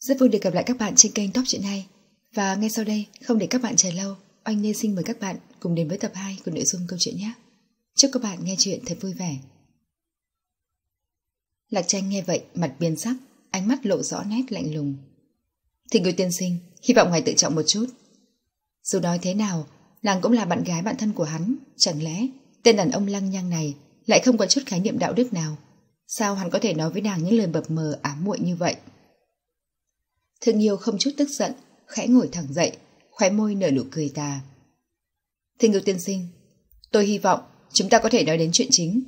Rất vui được gặp lại các bạn trên kênh Top Chuyện Hay. Và ngay sau đây, không để các bạn chờ lâu, anh Lê Sinh mời các bạn cùng đến với tập 2 của nội dung câu chuyện nhé. Chúc các bạn nghe chuyện thật vui vẻ. Lạc tranh nghe vậy, mặt biến sắc, ánh mắt lộ rõ nét lạnh lùng. Thịnh Ngư tiên sinh, hy vọng ngài tự trọng một chút. Dù nói thế nào, nàng cũng là bạn gái bạn thân của hắn, chẳng lẽ tên đàn ông lăng nhăng này lại không có chút khái niệm đạo đức nào? Sao hắn có thể nói với nàng những lời bập mờ ám muội như vậy? Thương yêu không chút tức giận, khẽ ngồi thẳng dậy, khóe môi nở nụ cười tà. Thương yêu tiên sinh, tôi hy vọng chúng ta có thể nói đến chuyện chính.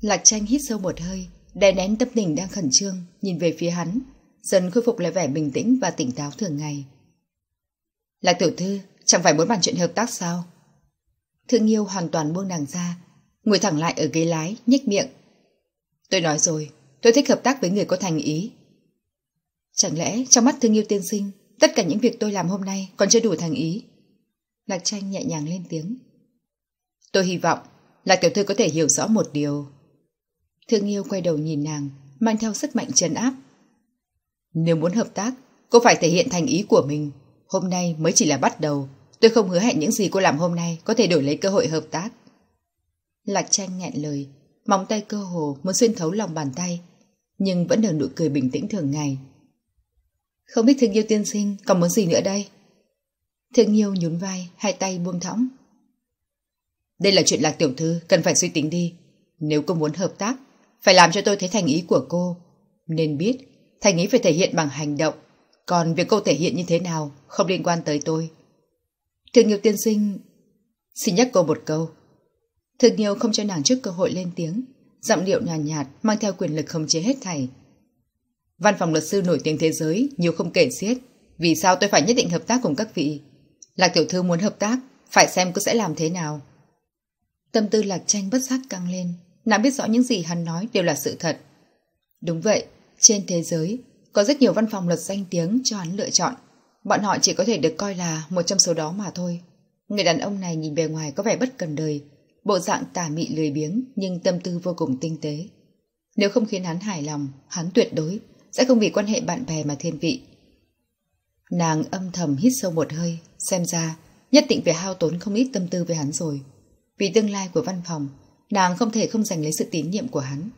Lạc tranh hít sâu một hơi, đè nén tâm tình đang khẩn trương, nhìn về phía hắn, dần khôi phục lại vẻ bình tĩnh và tỉnh táo thường ngày. Lạc tiểu thư, chẳng phải muốn bàn chuyện hợp tác sao? Thương yêu hoàn toàn buông nàng ra, ngồi thẳng lại ở ghế lái, nhếch miệng. Tôi nói rồi, tôi thích hợp tác với người có thành ý, Chẳng lẽ trong mắt thương yêu tiên sinh, tất cả những việc tôi làm hôm nay còn chưa đủ thành ý? Lạc tranh nhẹ nhàng lên tiếng. Tôi hy vọng là tiểu thư có thể hiểu rõ một điều. Thương yêu quay đầu nhìn nàng, mang theo sức mạnh chấn áp. Nếu muốn hợp tác, cô phải thể hiện thành ý của mình. Hôm nay mới chỉ là bắt đầu. Tôi không hứa hẹn những gì cô làm hôm nay có thể đổi lấy cơ hội hợp tác. Lạc tranh nghẹn lời, móng tay cơ hồ muốn xuyên thấu lòng bàn tay, nhưng vẫn nở nụ cười bình tĩnh thường ngày. Không biết thương yêu tiên sinh còn muốn gì nữa đây? Thương yêu nhún vai, hai tay buông thõng. Đây là chuyện lạc tiểu thư, cần phải suy tính đi. Nếu cô muốn hợp tác, phải làm cho tôi thấy thành ý của cô. Nên biết, thành ý phải thể hiện bằng hành động. Còn việc cô thể hiện như thế nào không liên quan tới tôi. Thương yêu tiên sinh... Xin nhắc cô một câu. Thương yêu không cho nàng trước cơ hội lên tiếng. Giọng điệu nhàn nhạt, nhạt mang theo quyền lực khống chế hết thảy Văn phòng luật sư nổi tiếng thế giới, nhiều không kể xiết. Vì sao tôi phải nhất định hợp tác cùng các vị? Lạc tiểu thư muốn hợp tác, phải xem cô sẽ làm thế nào. Tâm tư lạc tranh bất giác căng lên. Nàng biết rõ những gì hắn nói đều là sự thật. Đúng vậy, trên thế giới, có rất nhiều văn phòng luật danh tiếng cho hắn lựa chọn. Bọn họ chỉ có thể được coi là một trong số đó mà thôi. Người đàn ông này nhìn bề ngoài có vẻ bất cần đời, bộ dạng tà mị lười biếng nhưng tâm tư vô cùng tinh tế. Nếu không khiến hắn hài lòng, hắn tuyệt đối sẽ không vì quan hệ bạn bè mà thiên vị. Nàng âm thầm hít sâu một hơi, xem ra nhất định phải hao tốn không ít tâm tư với hắn rồi. Vì tương lai của văn phòng, nàng không thể không giành lấy sự tín nhiệm của hắn.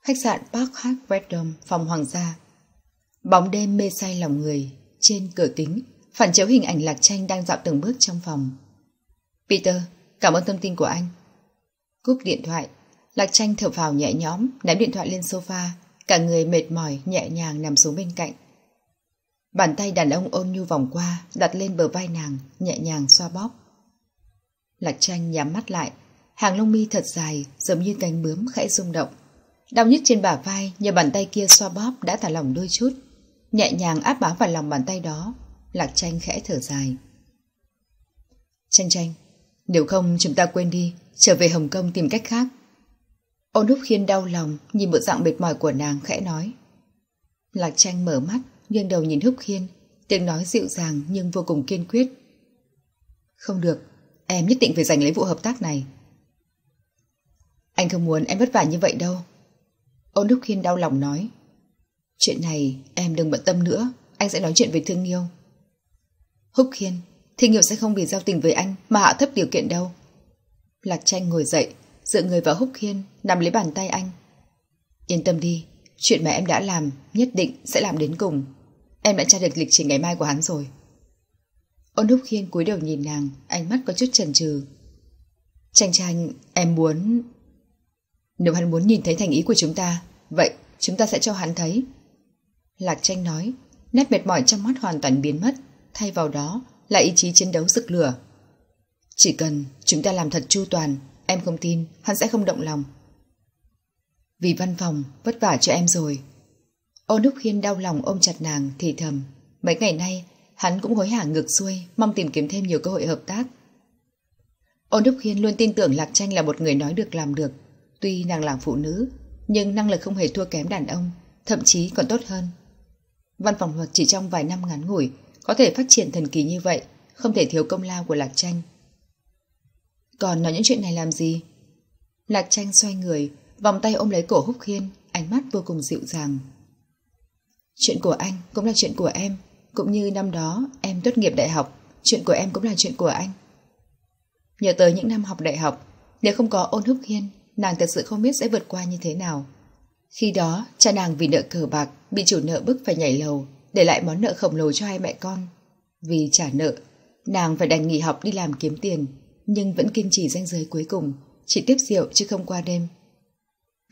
Khách sạn Park Hart Redom, phòng hoàng gia. Bóng đêm mê say lòng người, trên cửa kính, phản chiếu hình ảnh Lạc Tranh đang dạo từng bước trong phòng. Peter, cảm ơn thông tin của anh. Cúp điện thoại, Lạc Tranh thở vào nhẹ nhõm, ném điện thoại lên sofa, Cả người mệt mỏi nhẹ nhàng nằm xuống bên cạnh. Bàn tay đàn ông ôn nhu vòng qua, đặt lên bờ vai nàng, nhẹ nhàng xoa bóp. Lạc tranh nhắm mắt lại, hàng lông mi thật dài, giống như cánh bướm khẽ rung động. Đau nhức trên bả vai nhờ bàn tay kia xoa bóp đã thả lỏng đôi chút. Nhẹ nhàng áp bám vào lòng bàn tay đó, Lạc tranh khẽ thở dài. Tranh tranh, nếu không chúng ta quên đi, trở về Hồng Kông tìm cách khác. Ôn Húc Khiên đau lòng, nhìn bộ dạng mệt mỏi của nàng khẽ nói. Lạc tranh mở mắt, nghiêng đầu nhìn Húc Khiên, tiếng nói dịu dàng nhưng vô cùng kiên quyết. Không được, em nhất định phải giành lấy vụ hợp tác này. Anh không muốn em vất vả như vậy đâu. Ôn Húc Khiên đau lòng nói. Chuyện này em đừng bận tâm nữa, anh sẽ nói chuyện với thương yêu. Húc Khiên, thương yêu sẽ không vì giao tình với anh mà hạ thấp điều kiện đâu. Lạc tranh ngồi dậy, dựa người vào húc khiên, nằm lấy bàn tay anh. Yên tâm đi, chuyện mà em đã làm nhất định sẽ làm đến cùng. Em đã tra được lịch trình ngày mai của hắn rồi. Ôn húc khiên cúi đầu nhìn nàng, ánh mắt có chút chần chừ. Tranh tranh, em muốn... Nếu hắn muốn nhìn thấy thành ý của chúng ta, vậy chúng ta sẽ cho hắn thấy. Lạc tranh nói, nét mệt mỏi trong mắt hoàn toàn biến mất, thay vào đó là ý chí chiến đấu rực lửa. Chỉ cần chúng ta làm thật chu toàn, Em không tin hắn sẽ không động lòng Vì văn phòng vất vả cho em rồi Ô Đức Khiên đau lòng ôm chặt nàng thì thầm Mấy ngày nay hắn cũng hối hả ngược xuôi Mong tìm kiếm thêm nhiều cơ hội hợp tác Ô Đức Khiên luôn tin tưởng Lạc Tranh là một người nói được làm được Tuy nàng là phụ nữ Nhưng năng lực không hề thua kém đàn ông Thậm chí còn tốt hơn Văn phòng luật chỉ trong vài năm ngắn ngủi Có thể phát triển thần kỳ như vậy Không thể thiếu công lao của Lạc Tranh còn nói những chuyện này làm gì? Lạc tranh xoay người, vòng tay ôm lấy cổ húc khiên, ánh mắt vô cùng dịu dàng. Chuyện của anh cũng là chuyện của em, cũng như năm đó em tốt nghiệp đại học, chuyện của em cũng là chuyện của anh. Nhớ tới những năm học đại học, nếu không có ôn húc khiên, nàng thật sự không biết sẽ vượt qua như thế nào. Khi đó, cha nàng vì nợ cờ bạc, bị chủ nợ bức phải nhảy lầu, để lại món nợ khổng lồ cho hai mẹ con. Vì trả nợ, nàng phải đành nghỉ học đi làm kiếm tiền nhưng vẫn kiên trì danh giới cuối cùng, chỉ tiếp rượu chứ không qua đêm.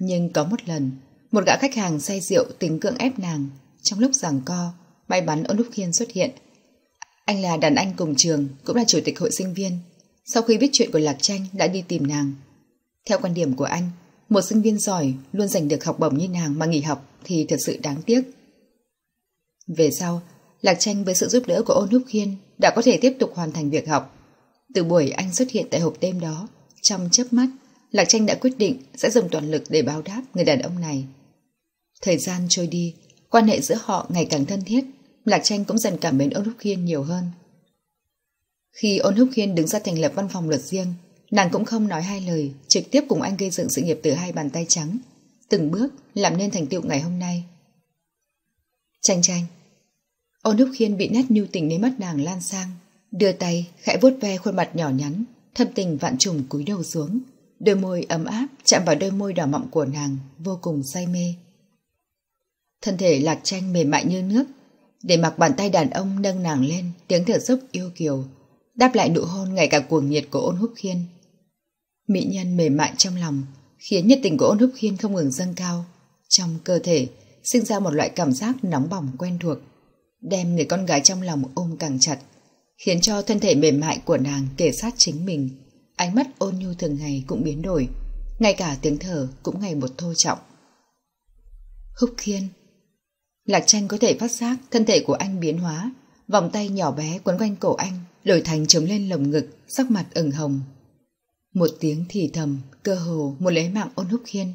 Nhưng có một lần, một gã khách hàng say rượu tính cưỡng ép nàng, trong lúc giảng co, may mắn ông Lúc Khiên xuất hiện. Anh là đàn anh cùng trường, cũng là chủ tịch hội sinh viên. Sau khi biết chuyện của Lạc Tranh đã đi tìm nàng. Theo quan điểm của anh, một sinh viên giỏi luôn giành được học bổng như nàng mà nghỉ học thì thật sự đáng tiếc. Về sau, Lạc Tranh với sự giúp đỡ của ôn húc khiên đã có thể tiếp tục hoàn thành việc học. Từ buổi anh xuất hiện tại hộp đêm đó, trong chớp mắt, Lạc Tranh đã quyết định sẽ dùng toàn lực để báo đáp người đàn ông này. Thời gian trôi đi, quan hệ giữa họ ngày càng thân thiết, Lạc Tranh cũng dần cảm mến Ôn Húc Hiên nhiều hơn. Khi Ôn Húc Hiên đứng ra thành lập văn phòng luật riêng, nàng cũng không nói hai lời, trực tiếp cùng anh gây dựng sự nghiệp từ hai bàn tay trắng, từng bước làm nên thành tựu ngày hôm nay. Tranh tranh, Ôn Húc Hiên bị nét nhu tình đến mắt nàng lan sang, Đưa tay khẽ vuốt ve khuôn mặt nhỏ nhắn Thâm tình vạn trùng cúi đầu xuống Đôi môi ấm áp chạm vào đôi môi đỏ mọng của nàng Vô cùng say mê Thân thể lạc tranh mềm mại như nước Để mặc bàn tay đàn ông nâng nàng lên Tiếng thở dốc yêu kiều Đáp lại nụ hôn ngày càng cuồng nhiệt của ôn húc khiên Mỹ nhân mềm mại trong lòng Khiến nhiệt tình của ôn húc khiên không ngừng dâng cao Trong cơ thể sinh ra một loại cảm giác nóng bỏng quen thuộc đem người con gái trong lòng ôm càng chặt khiến cho thân thể mềm mại của nàng kể sát chính mình. Ánh mắt ôn nhu thường ngày cũng biến đổi, ngay cả tiếng thở cũng ngày một thô trọng. Húc khiên Lạc tranh có thể phát giác thân thể của anh biến hóa, vòng tay nhỏ bé quấn quanh cổ anh, đổi thành chống lên lồng ngực, sắc mặt ửng hồng. Một tiếng thì thầm, cơ hồ muốn lấy mạng ôn húc khiên.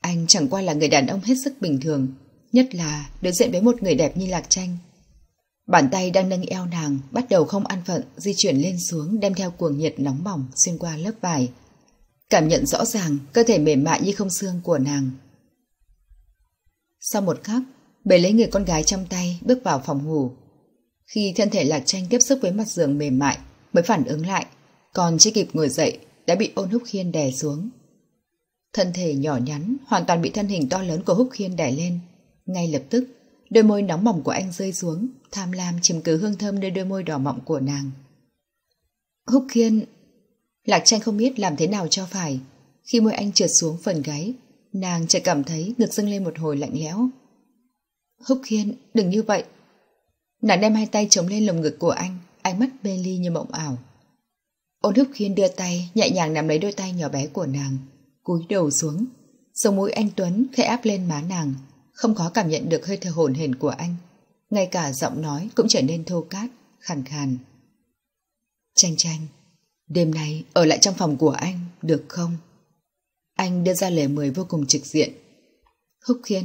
Anh chẳng qua là người đàn ông hết sức bình thường, nhất là đối diện với một người đẹp như Lạc Tranh Bàn tay đang nâng eo nàng bắt đầu không an phận di chuyển lên xuống đem theo cuồng nhiệt nóng bỏng xuyên qua lớp vải. Cảm nhận rõ ràng cơ thể mềm mại như không xương của nàng. Sau một khắc, bề lấy người con gái trong tay bước vào phòng ngủ. Khi thân thể lạc tranh tiếp xúc với mặt giường mềm mại mới phản ứng lại, còn chưa kịp ngồi dậy đã bị ôn húc khiên đè xuống. Thân thể nhỏ nhắn hoàn toàn bị thân hình to lớn của húc khiên đè lên. Ngay lập tức, đôi môi nóng bỏng của anh rơi xuống tham lam chiếm cứ hương thơm nơi đôi môi đỏ mọng của nàng. Húc Khiên, Lạc Tranh không biết làm thế nào cho phải. Khi môi anh trượt xuống phần gáy, nàng chợt cảm thấy ngực dâng lên một hồi lạnh lẽo. Húc Khiên, đừng như vậy. Nàng đem hai tay chống lên lồng ngực của anh, ánh mắt mê ly như mộng ảo. Ôn Húc Khiên đưa tay, nhẹ nhàng nắm lấy đôi tay nhỏ bé của nàng, cúi đầu xuống. Sống mũi anh Tuấn khẽ áp lên má nàng, không có cảm nhận được hơi thở hồn hển của anh ngay cả giọng nói cũng trở nên thô cát, khàn khàn. Chanh tranh, đêm nay ở lại trong phòng của anh, được không? Anh đưa ra lời mời vô cùng trực diện. Húc Khiên,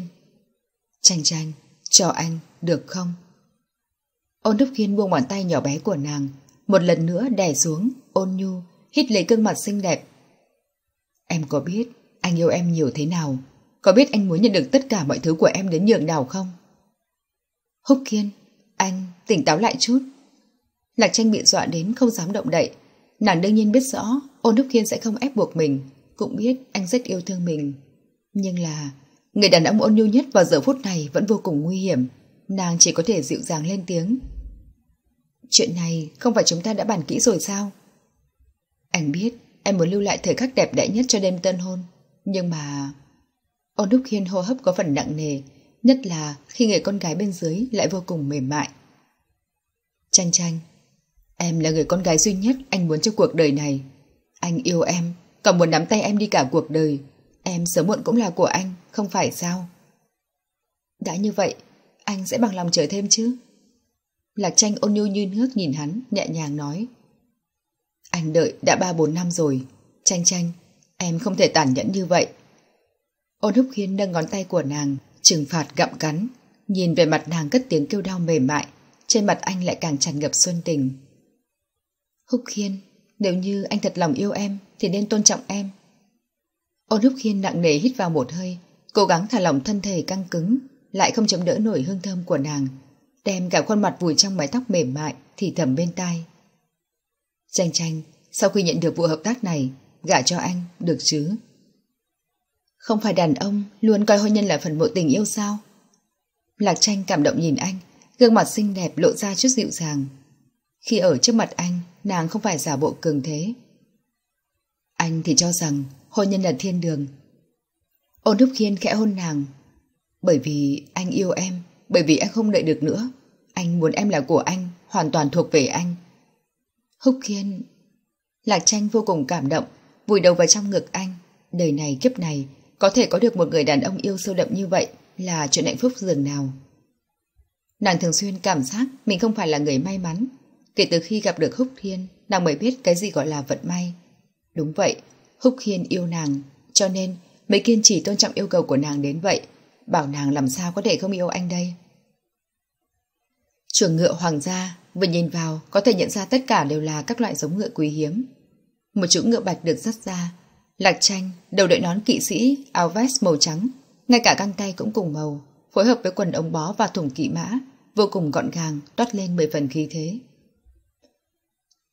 tranh tranh, cho anh, được không? Ôn Đức Khiên buông bàn tay nhỏ bé của nàng, một lần nữa đè xuống, ôn nhu, hít lấy gương mặt xinh đẹp. Em có biết anh yêu em nhiều thế nào? Có biết anh muốn nhận được tất cả mọi thứ của em đến nhường nào không? Húc Kiên, anh tỉnh táo lại chút. Lạc tranh bị dọa đến không dám động đậy. Nàng đương nhiên biết rõ ôn Húc Kiên sẽ không ép buộc mình. Cũng biết anh rất yêu thương mình. Nhưng là người đàn ông ôn nhu nhất vào giờ phút này vẫn vô cùng nguy hiểm. Nàng chỉ có thể dịu dàng lên tiếng. Chuyện này không phải chúng ta đã bàn kỹ rồi sao? Anh biết em muốn lưu lại thời khắc đẹp đẽ nhất cho đêm tân hôn. Nhưng mà... Ôn Đức Hiên hô hấp có phần nặng nề Nhất là khi người con gái bên dưới lại vô cùng mềm mại. Chanh chanh, em là người con gái duy nhất anh muốn cho cuộc đời này. Anh yêu em, còn muốn nắm tay em đi cả cuộc đời. Em sớm muộn cũng là của anh, không phải sao? Đã như vậy, anh sẽ bằng lòng chờ thêm chứ? Lạc tranh ôn nhu như nước nhìn hắn, nhẹ nhàng nói. Anh đợi đã ba bốn năm rồi. Chanh chanh, em không thể tàn nhẫn như vậy. Ôn húc khiến nâng ngón tay của nàng, Trừng phạt gặm cắn, nhìn về mặt nàng cất tiếng kêu đau mềm mại, trên mặt anh lại càng tràn ngập xuân tình. Húc Khiên, nếu như anh thật lòng yêu em thì nên tôn trọng em. Ôn Húc Khiên nặng nề hít vào một hơi, cố gắng thả lỏng thân thể căng cứng, lại không chống đỡ nổi hương thơm của nàng, đem cả khuôn mặt vùi trong mái tóc mềm mại thì thầm bên tai. Tranh tranh, sau khi nhận được vụ hợp tác này, gả cho anh, được chứ? Không phải đàn ông luôn coi hôn nhân là phần mộ tình yêu sao? Lạc tranh cảm động nhìn anh, gương mặt xinh đẹp lộ ra chút dịu dàng. Khi ở trước mặt anh, nàng không phải giả bộ cường thế. Anh thì cho rằng hôn nhân là thiên đường. Ôn Đức Khiên khẽ hôn nàng. Bởi vì anh yêu em, bởi vì anh không đợi được nữa. Anh muốn em là của anh, hoàn toàn thuộc về anh. Húc Khiên... Lạc tranh vô cùng cảm động, vùi đầu vào trong ngực anh. Đời này kiếp này, có thể có được một người đàn ông yêu sâu đậm như vậy là chuyện hạnh phúc dường nào. Nàng thường xuyên cảm giác mình không phải là người may mắn. Kể từ khi gặp được Húc Thiên, nàng mới biết cái gì gọi là vận may. Đúng vậy, Húc Thiên yêu nàng, cho nên mới kiên trì tôn trọng yêu cầu của nàng đến vậy. Bảo nàng làm sao có thể không yêu anh đây. Chuồng ngựa hoàng gia, vừa nhìn vào có thể nhận ra tất cả đều là các loại giống ngựa quý hiếm. Một chú ngựa bạch được dắt ra, Lạc tranh, đầu đội nón kỵ sĩ, áo vest màu trắng, ngay cả găng tay cũng cùng màu, phối hợp với quần ống bó và thùng kỵ mã, vô cùng gọn gàng, toát lên 10 phần khí thế.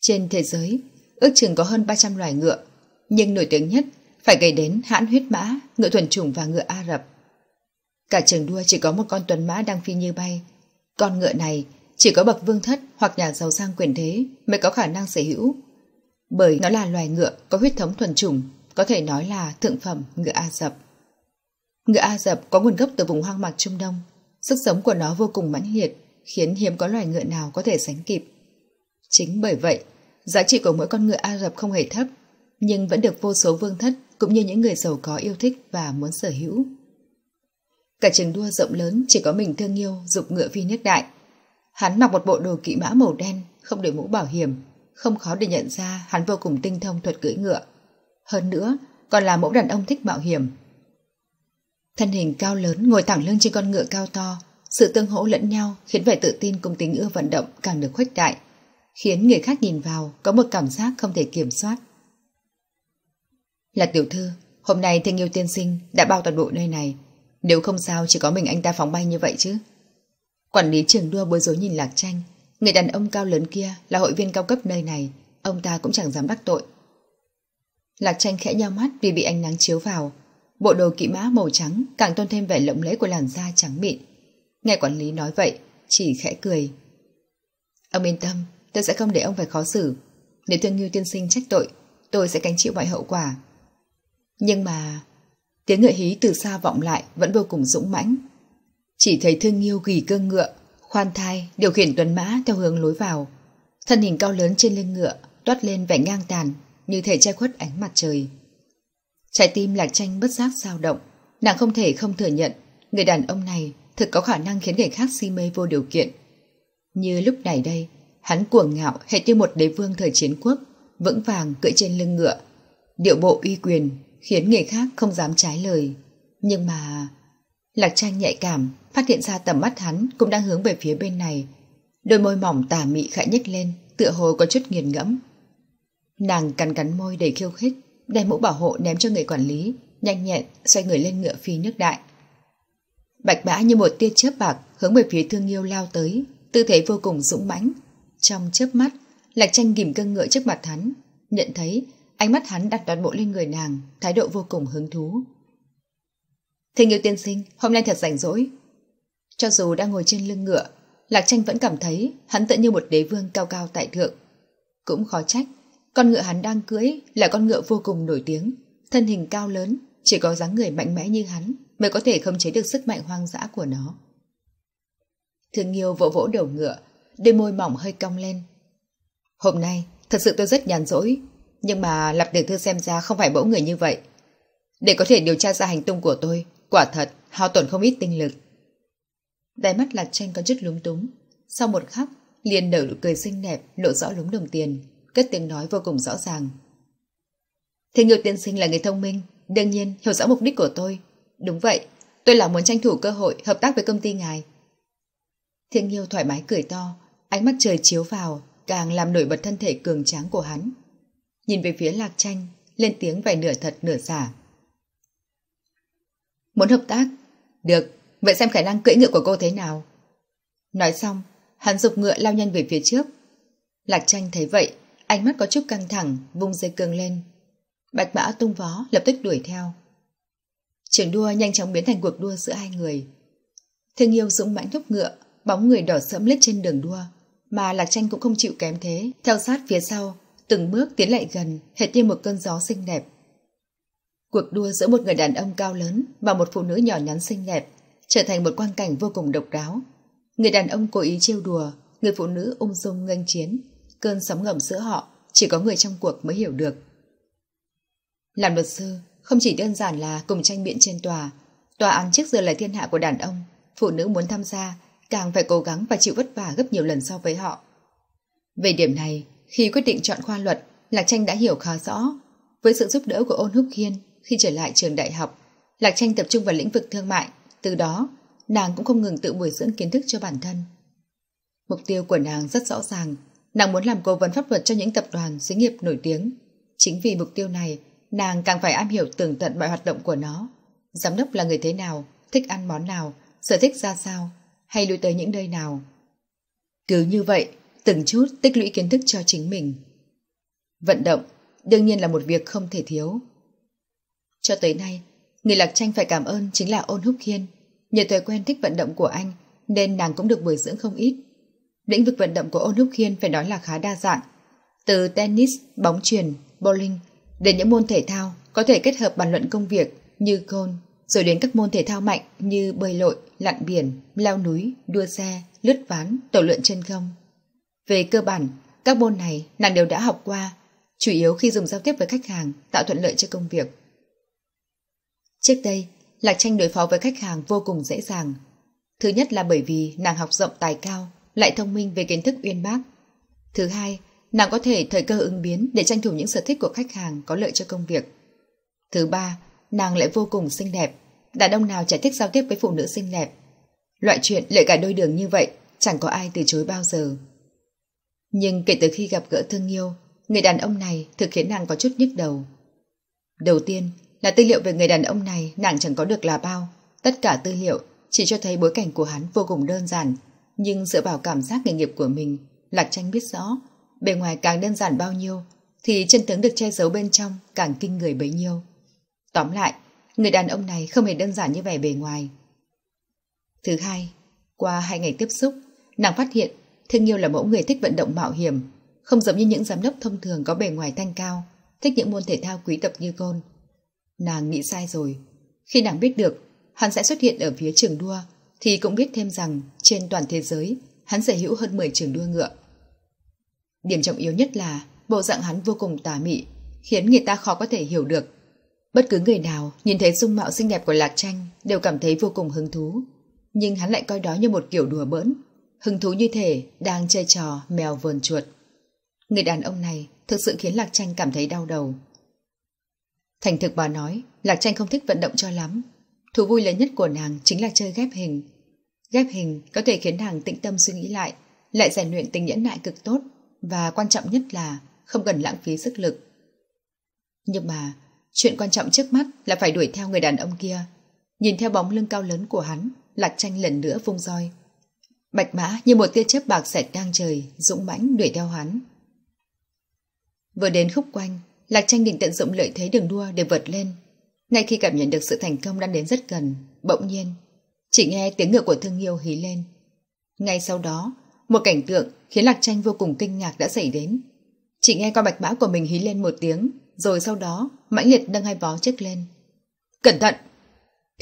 Trên thế giới, ước chừng có hơn 300 loài ngựa, nhưng nổi tiếng nhất phải kể đến hãn huyết mã, ngựa thuần chủng và ngựa Ả Rập. Cả trường đua chỉ có một con tuần mã đang phi như bay. Con ngựa này chỉ có bậc vương thất hoặc nhà giàu sang quyền thế mới có khả năng sở hữu, bởi nó là loài ngựa có huyết thống thuần chủng có thể nói là thượng phẩm ngựa A Dập. Ngựa A Dập có nguồn gốc từ vùng hoang mạc Trung Đông, sức sống của nó vô cùng mãnh liệt, khiến hiếm có loài ngựa nào có thể sánh kịp. Chính bởi vậy, giá trị của mỗi con ngựa Ả Rập không hề thấp, nhưng vẫn được vô số vương thất cũng như những người giàu có yêu thích và muốn sở hữu. Cả trường đua rộng lớn chỉ có mình thương yêu dục ngựa phi nước đại. Hắn mặc một bộ đồ kỵ mã màu đen, không đội mũ bảo hiểm, không khó để nhận ra hắn vô cùng tinh thông thuật cưỡi ngựa. Hơn nữa, còn là mẫu đàn ông thích mạo hiểm. Thân hình cao lớn ngồi thẳng lưng trên con ngựa cao to, sự tương hỗ lẫn nhau khiến vẻ tự tin cùng tính ưa vận động càng được khuếch đại, khiến người khác nhìn vào có một cảm giác không thể kiểm soát. Là tiểu thư, hôm nay thanh yêu tiên sinh đã bao toàn bộ nơi này, nếu không sao chỉ có mình anh ta phóng bay như vậy chứ. Quản lý trường đua bối rối nhìn lạc tranh, người đàn ông cao lớn kia là hội viên cao cấp nơi này, ông ta cũng chẳng dám đắc tội. Lạc tranh khẽ nheo mắt vì bị ánh nắng chiếu vào. Bộ đồ kỵ mã màu trắng càng tôn thêm vẻ lộng lẫy của làn da trắng mịn. Nghe quản lý nói vậy, chỉ khẽ cười. Ông yên tâm, tôi sẽ không để ông phải khó xử. Nếu thương yêu tiên sinh trách tội, tôi sẽ gánh chịu mọi hậu quả. Nhưng mà... Tiếng ngựa hí từ xa vọng lại vẫn vô cùng dũng mãnh. Chỉ thấy thương yêu gỉ cơ ngựa, khoan thai, điều khiển tuấn mã theo hướng lối vào. Thân hình cao lớn trên lưng ngựa, toát lên vẻ ngang tàn, như thể che khuất ánh mặt trời. Trái tim lạc tranh bất giác dao động, nàng không thể không thừa nhận người đàn ông này thực có khả năng khiến người khác si mê vô điều kiện. Như lúc này đây, hắn cuồng ngạo hệt như một đế vương thời chiến quốc, vững vàng cưỡi trên lưng ngựa. Điệu bộ uy quyền khiến người khác không dám trái lời. Nhưng mà... Lạc tranh nhạy cảm, phát hiện ra tầm mắt hắn cũng đang hướng về phía bên này. Đôi môi mỏng tà mị khẽ nhếch lên, tựa hồ có chút nghiền ngẫm. Nàng cắn cắn môi để khiêu khích, đem mũ bảo hộ ném cho người quản lý, nhanh nhẹn xoay người lên ngựa phi nước đại. Bạch bã như một tia chớp bạc hướng về phía thương yêu lao tới, tư thế vô cùng dũng mãnh. Trong chớp mắt, Lạc Tranh gìm cân ngựa trước mặt hắn, nhận thấy ánh mắt hắn đặt toàn bộ lên người nàng, thái độ vô cùng hứng thú. thương yêu tiên sinh, hôm nay thật rảnh rỗi. Cho dù đang ngồi trên lưng ngựa, Lạc Tranh vẫn cảm thấy hắn tận như một đế vương cao cao tại thượng. Cũng khó trách con ngựa hắn đang cưỡi là con ngựa vô cùng nổi tiếng, thân hình cao lớn, chỉ có dáng người mạnh mẽ như hắn mới có thể khống chế được sức mạnh hoang dã của nó. Thương yêu vỗ vỗ đầu ngựa, đôi môi mỏng hơi cong lên. Hôm nay, thật sự tôi rất nhàn rỗi, nhưng mà lập Đường Thư xem ra không phải bỗng người như vậy. Để có thể điều tra ra hành tung của tôi, quả thật, hao tổn không ít tinh lực. Đáy mắt Lạc Tranh có chút lúng túng. Sau một khắc, liền nở nụ cười xinh đẹp, lộ rõ lúng đồng tiền cất tiếng nói vô cùng rõ ràng. Thế ngược tiên sinh là người thông minh, đương nhiên hiểu rõ mục đích của tôi. Đúng vậy, tôi là muốn tranh thủ cơ hội hợp tác với công ty ngài. Thiên Nghiêu thoải mái cười to, ánh mắt trời chiếu vào, càng làm nổi bật thân thể cường tráng của hắn. Nhìn về phía Lạc Tranh, lên tiếng vài nửa thật nửa giả. Muốn hợp tác? Được, vậy xem khả năng cưỡi ngựa của cô thế nào. Nói xong, hắn dục ngựa lao nhanh về phía trước. Lạc Tranh thấy vậy, Ánh mắt có chút căng thẳng, vung dây cương lên. Bạch mã tung vó, lập tức đuổi theo. Trường đua nhanh chóng biến thành cuộc đua giữa hai người. Thương yêu dũng mãnh thúc ngựa, bóng người đỏ sẫm lết trên đường đua. Mà Lạc Tranh cũng không chịu kém thế, theo sát phía sau, từng bước tiến lại gần, hệt như một cơn gió xinh đẹp. Cuộc đua giữa một người đàn ông cao lớn và một phụ nữ nhỏ nhắn xinh đẹp trở thành một quang cảnh vô cùng độc đáo. Người đàn ông cố ý trêu đùa, người phụ nữ ung dung nghênh chiến. Cơn sóng ngầm giữa họ chỉ có người trong cuộc mới hiểu được. Làm luật sư không chỉ đơn giản là cùng tranh biện trên tòa, tòa án trước giờ là thiên hạ của đàn ông, phụ nữ muốn tham gia càng phải cố gắng và chịu vất vả gấp nhiều lần so với họ. Về điểm này, khi quyết định chọn khoa luật, Lạc Tranh đã hiểu khá rõ. Với sự giúp đỡ của Ôn Húc Hiên khi trở lại trường đại học, Lạc Tranh tập trung vào lĩnh vực thương mại, từ đó nàng cũng không ngừng tự bồi dưỡng kiến thức cho bản thân. Mục tiêu của nàng rất rõ ràng Nàng muốn làm cố vấn pháp luật cho những tập đoàn xí nghiệp nổi tiếng. Chính vì mục tiêu này, nàng càng phải am hiểu tường tận mọi hoạt động của nó. Giám đốc là người thế nào, thích ăn món nào, sở thích ra sao, hay lui tới những nơi nào. Cứ như vậy, từng chút tích lũy kiến thức cho chính mình. Vận động đương nhiên là một việc không thể thiếu. Cho tới nay, người Lạc Tranh phải cảm ơn chính là Ôn Húc Hiên. Nhờ thói quen thích vận động của anh nên nàng cũng được bồi dưỡng không ít. Lĩnh vực vận động của Ôn Húc Khiên phải nói là khá đa dạng. Từ tennis, bóng truyền, bowling, đến những môn thể thao có thể kết hợp bàn luận công việc như côn, rồi đến các môn thể thao mạnh như bơi lội, lặn biển, leo núi, đua xe, lướt ván, tổ lượn chân không. Về cơ bản, các môn này nàng đều đã học qua, chủ yếu khi dùng giao tiếp với khách hàng tạo thuận lợi cho công việc. Trước đây, Lạc Tranh đối phó với khách hàng vô cùng dễ dàng. Thứ nhất là bởi vì nàng học rộng tài cao, lại thông minh về kiến thức uyên bác. Thứ hai, nàng có thể thời cơ ứng biến để tranh thủ những sở thích của khách hàng có lợi cho công việc. Thứ ba, nàng lại vô cùng xinh đẹp. Đàn ông nào chả thích giao tiếp với phụ nữ xinh đẹp. Loại chuyện lợi cả đôi đường như vậy chẳng có ai từ chối bao giờ. Nhưng kể từ khi gặp gỡ thương yêu, người đàn ông này thực khiến nàng có chút nhức đầu. Đầu tiên là tư liệu về người đàn ông này nàng chẳng có được là bao. Tất cả tư liệu chỉ cho thấy bối cảnh của hắn vô cùng đơn giản, nhưng dựa vào cảm giác nghề nghiệp của mình, Lạc Tranh biết rõ, bề ngoài càng đơn giản bao nhiêu, thì chân tướng được che giấu bên trong càng kinh người bấy nhiêu. Tóm lại, người đàn ông này không hề đơn giản như vẻ bề ngoài. Thứ hai, qua hai ngày tiếp xúc, nàng phát hiện Thương Nhiêu là mẫu người thích vận động mạo hiểm, không giống như những giám đốc thông thường có bề ngoài thanh cao, thích những môn thể thao quý tộc như côn. Nàng nghĩ sai rồi. Khi nàng biết được, hắn sẽ xuất hiện ở phía trường đua thì cũng biết thêm rằng trên toàn thế giới hắn sở hữu hơn 10 trường đua ngựa. Điểm trọng yếu nhất là bộ dạng hắn vô cùng tà mị, khiến người ta khó có thể hiểu được. Bất cứ người nào nhìn thấy dung mạo xinh đẹp của Lạc Tranh đều cảm thấy vô cùng hứng thú, nhưng hắn lại coi đó như một kiểu đùa bỡn, hứng thú như thể đang chơi trò mèo vờn chuột. Người đàn ông này thực sự khiến Lạc Tranh cảm thấy đau đầu. Thành thực bà nói, Lạc Tranh không thích vận động cho lắm, Thú vui lớn nhất của nàng chính là chơi ghép hình. Ghép hình có thể khiến nàng tĩnh tâm suy nghĩ lại, lại rèn luyện tính nhẫn nại cực tốt và quan trọng nhất là không cần lãng phí sức lực. Nhưng mà, chuyện quan trọng trước mắt là phải đuổi theo người đàn ông kia. Nhìn theo bóng lưng cao lớn của hắn, Lạc Tranh lần nữa vung roi. Bạch mã như một tia chớp bạc xẹt ngang trời, dũng mãnh đuổi theo hắn. Vừa đến khúc quanh, Lạc Tranh định tận dụng lợi thế đường đua để vượt lên, ngay khi cảm nhận được sự thành công đang đến rất gần, bỗng nhiên, chỉ nghe tiếng ngựa của thương yêu hí lên. Ngay sau đó, một cảnh tượng khiến Lạc Tranh vô cùng kinh ngạc đã xảy đến. Chỉ nghe con bạch mã của mình hí lên một tiếng, rồi sau đó mãnh liệt nâng hai vó trước lên. Cẩn thận!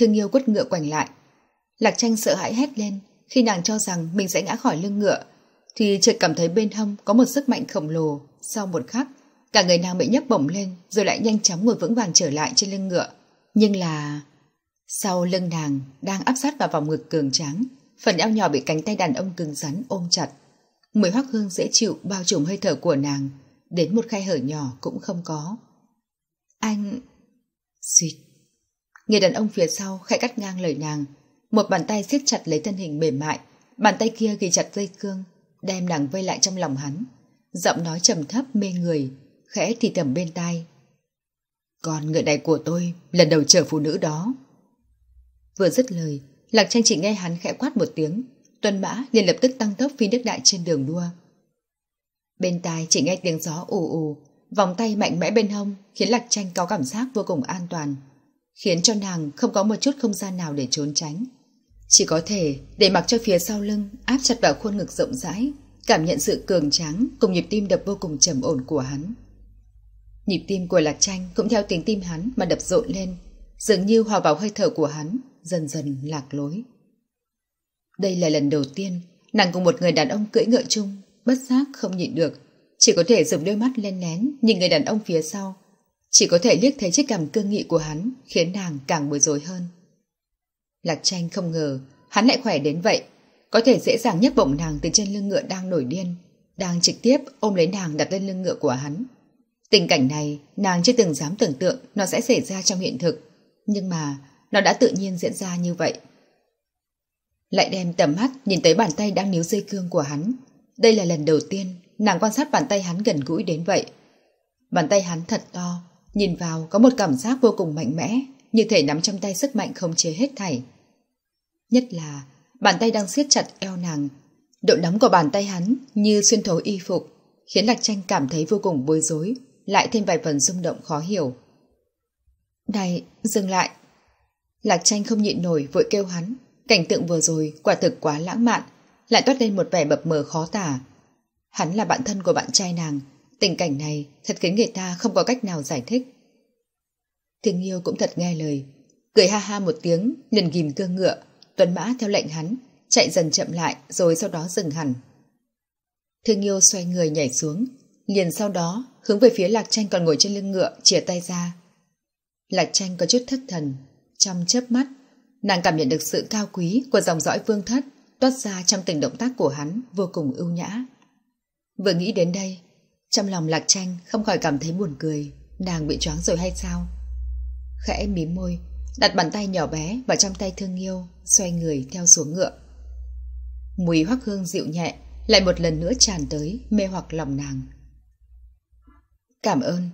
Thương yêu quất ngựa quành lại. Lạc Tranh sợ hãi hét lên khi nàng cho rằng mình sẽ ngã khỏi lưng ngựa, thì chợt cảm thấy bên hông có một sức mạnh khổng lồ. Sau một khắc, cả người nàng bị nhấc bổng lên rồi lại nhanh chóng ngồi vững vàng trở lại trên lưng ngựa. Nhưng là... Sau lưng nàng đang áp sát vào vòng ngực cường tráng, phần eo nhỏ bị cánh tay đàn ông cứng rắn ôm chặt. Mùi hoắc hương dễ chịu bao trùm hơi thở của nàng, đến một khe hở nhỏ cũng không có. Anh... Xuyệt. Người đàn ông phía sau khẽ cắt ngang lời nàng, một bàn tay siết chặt lấy thân hình mềm mại, bàn tay kia ghi chặt dây cương, đem nàng vây lại trong lòng hắn. Giọng nói trầm thấp mê người, khẽ thì thầm bên tai còn người này của tôi lần đầu chờ phụ nữ đó. Vừa dứt lời, Lạc Tranh chỉ nghe hắn khẽ quát một tiếng. Tuân Mã liền lập tức tăng tốc phi nước đại trên đường đua. Bên tai chỉ nghe tiếng gió ù ù, vòng tay mạnh mẽ bên hông khiến Lạc Tranh có cảm giác vô cùng an toàn, khiến cho nàng không có một chút không gian nào để trốn tránh. Chỉ có thể để mặc cho phía sau lưng áp chặt vào khuôn ngực rộng rãi, cảm nhận sự cường tráng cùng nhịp tim đập vô cùng trầm ổn của hắn. Nhịp tim của Lạc Tranh cũng theo tiếng tim hắn mà đập rộn lên, dường như hòa vào hơi thở của hắn, dần dần lạc lối. Đây là lần đầu tiên nàng cùng một người đàn ông cưỡi ngựa chung, bất giác không nhịn được, chỉ có thể dùng đôi mắt len lén nhìn người đàn ông phía sau. Chỉ có thể liếc thấy chiếc cằm cương nghị của hắn khiến nàng càng bối rối hơn. Lạc tranh không ngờ hắn lại khỏe đến vậy, có thể dễ dàng nhấc bổng nàng từ trên lưng ngựa đang nổi điên, đang trực tiếp ôm lấy nàng đặt lên lưng ngựa của hắn. Tình cảnh này nàng chưa từng dám tưởng tượng nó sẽ xảy ra trong hiện thực, nhưng mà nó đã tự nhiên diễn ra như vậy. Lại đem tầm mắt nhìn thấy bàn tay đang níu dây cương của hắn. Đây là lần đầu tiên nàng quan sát bàn tay hắn gần gũi đến vậy. Bàn tay hắn thật to, nhìn vào có một cảm giác vô cùng mạnh mẽ, như thể nắm trong tay sức mạnh không chế hết thảy. Nhất là bàn tay đang siết chặt eo nàng. Độ nắm của bàn tay hắn như xuyên thấu y phục, khiến Lạc Tranh cảm thấy vô cùng bối rối, lại thêm vài phần rung động khó hiểu. Này, dừng lại. Lạc tranh không nhịn nổi vội kêu hắn. Cảnh tượng vừa rồi quả thực quá lãng mạn, lại toát lên một vẻ bập mờ khó tả. Hắn là bạn thân của bạn trai nàng, tình cảnh này thật khiến người ta không có cách nào giải thích. Tình yêu cũng thật nghe lời, cười ha ha một tiếng, liền ghim cương ngựa, tuấn mã theo lệnh hắn, chạy dần chậm lại rồi sau đó dừng hẳn. Thương yêu xoay người nhảy xuống, liền sau đó hướng về phía Lạc Tranh còn ngồi trên lưng ngựa, chìa tay ra. Lạc Tranh có chút thất thần, trong chớp mắt, nàng cảm nhận được sự cao quý của dòng dõi vương thất toát ra trong từng động tác của hắn vô cùng ưu nhã. Vừa nghĩ đến đây, trong lòng Lạc Tranh không khỏi cảm thấy buồn cười, nàng bị choáng rồi hay sao? Khẽ mím môi, đặt bàn tay nhỏ bé vào trong tay thương yêu, xoay người theo xuống ngựa. Mùi hoắc hương dịu nhẹ lại một lần nữa tràn tới mê hoặc lòng nàng. Cảm ơn.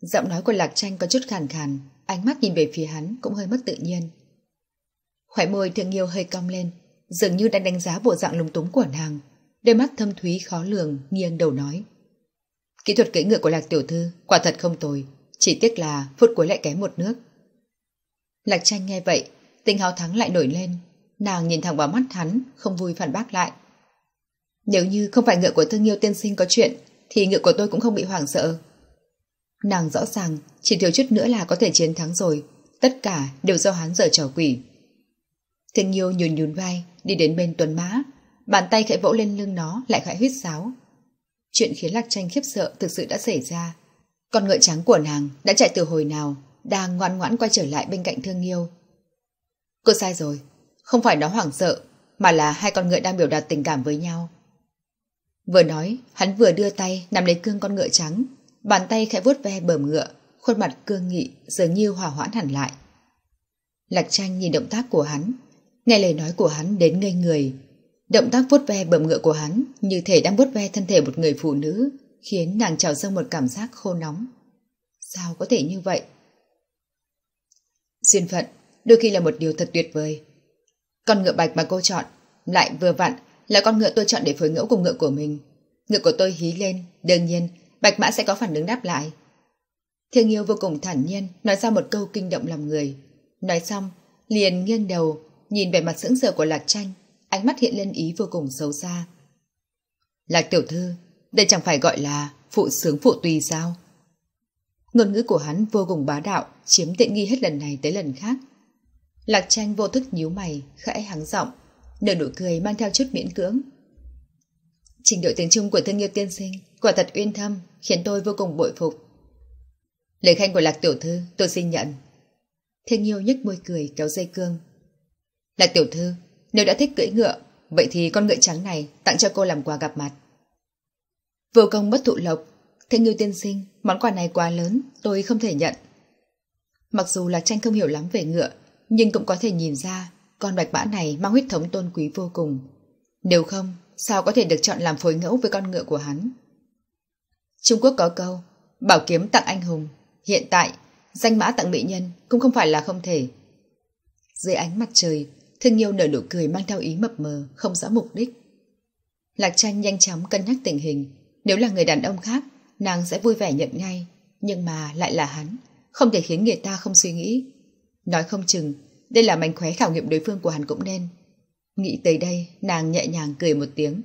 Giọng nói của Lạc Tranh có chút khàn khàn, ánh mắt nhìn về phía hắn cũng hơi mất tự nhiên. Khóe môi thương yêu hơi cong lên, dường như đang đánh giá bộ dạng lúng túng của nàng. Đôi mắt thâm thúy khó lường, nghiêng đầu nói. Kỹ thuật cưỡi ngựa của Lạc Tiểu Thư quả thật không tồi, chỉ tiếc là phút cuối lại kém một nước. Lạc Tranh nghe vậy, tình hào thắng lại nổi lên. Nàng nhìn thẳng vào mắt hắn, không vui phản bác lại. Nếu như không phải ngựa của thương yêu tiên sinh có chuyện thì ngựa của tôi cũng không bị hoảng sợ. Nàng rõ ràng chỉ thiếu chút nữa là có thể chiến thắng rồi, tất cả đều do hắn dở trò quỷ. Thiên Nhiêu nhún nhún vai, đi đến bên Tuấn Mã, bàn tay khẽ vỗ lên lưng nó lại khẽ huyết sáo. Chuyện khiến Lạc Tranh khiếp sợ thực sự đã xảy ra. Con ngựa trắng của nàng đã chạy từ hồi nào, đang ngoan ngoãn quay trở lại bên cạnh Thương Yêu. Cô sai rồi, không phải nó hoảng sợ, mà là hai con ngựa đang biểu đạt tình cảm với nhau. Vừa nói, hắn vừa đưa tay nắm lấy cương con ngựa trắng, bàn tay khẽ vuốt ve bờm ngựa, khuôn mặt cương nghị dường như hòa hoãn hẳn lại. Lạc tranh nhìn động tác của hắn, nghe lời nói của hắn đến ngây người. Động tác vuốt ve bờm ngựa của hắn như thể đang vuốt ve thân thể một người phụ nữ, khiến nàng trào dâng một cảm giác khô nóng. Sao có thể như vậy? Duyên phận, đôi khi là một điều thật tuyệt vời. Con ngựa bạch mà cô chọn, lại vừa vặn là con ngựa tôi chọn để phối ngẫu cùng ngựa của mình. Ngựa của tôi hí lên, đương nhiên, bạch mã sẽ có phản ứng đáp lại. Thương yêu vô cùng thản nhiên, nói ra một câu kinh động lòng người. Nói xong, liền nghiêng đầu, nhìn về mặt sững sờ của Lạc Tranh, ánh mắt hiện lên ý vô cùng xấu xa. Lạc tiểu thư, đây chẳng phải gọi là phụ sướng phụ tùy sao? Ngôn ngữ của hắn vô cùng bá đạo, chiếm tiện nghi hết lần này tới lần khác. Lạc tranh vô thức nhíu mày, khẽ hắng giọng nở nụ cười mang theo chút miễn cưỡng. Trình độ tiếng Trung của thương yêu tiên sinh quả thật uyên thâm, khiến tôi vô cùng bội phục. Lời khen của Lạc Tiểu Thư tôi xin nhận. Thiên Nhiêu nhếch môi cười kéo dây cương. Lạc Tiểu Thư, nếu đã thích cưỡi ngựa, vậy thì con ngựa trắng này tặng cho cô làm quà gặp mặt. Vô công bất thụ lộc, Thiên Nhiêu tiên sinh, món quà này quá lớn, tôi không thể nhận. Mặc dù Lạc Tranh không hiểu lắm về ngựa, nhưng cũng có thể nhìn ra con bạch mã này mang huyết thống tôn quý vô cùng. Nếu không, sao có thể được chọn làm phối ngẫu với con ngựa của hắn? Trung Quốc có câu, bảo kiếm tặng anh hùng. Hiện tại, danh mã tặng mỹ nhân cũng không phải là không thể. Dưới ánh mặt trời, thương yêu nở nụ cười mang theo ý mập mờ, không rõ mục đích. Lạc tranh nhanh chóng cân nhắc tình hình. Nếu là người đàn ông khác, nàng sẽ vui vẻ nhận ngay. Nhưng mà lại là hắn, không thể khiến người ta không suy nghĩ. Nói không chừng, đây là mánh khóe khảo nghiệm đối phương của hắn cũng nên. Nghĩ tới đây, nàng nhẹ nhàng cười một tiếng.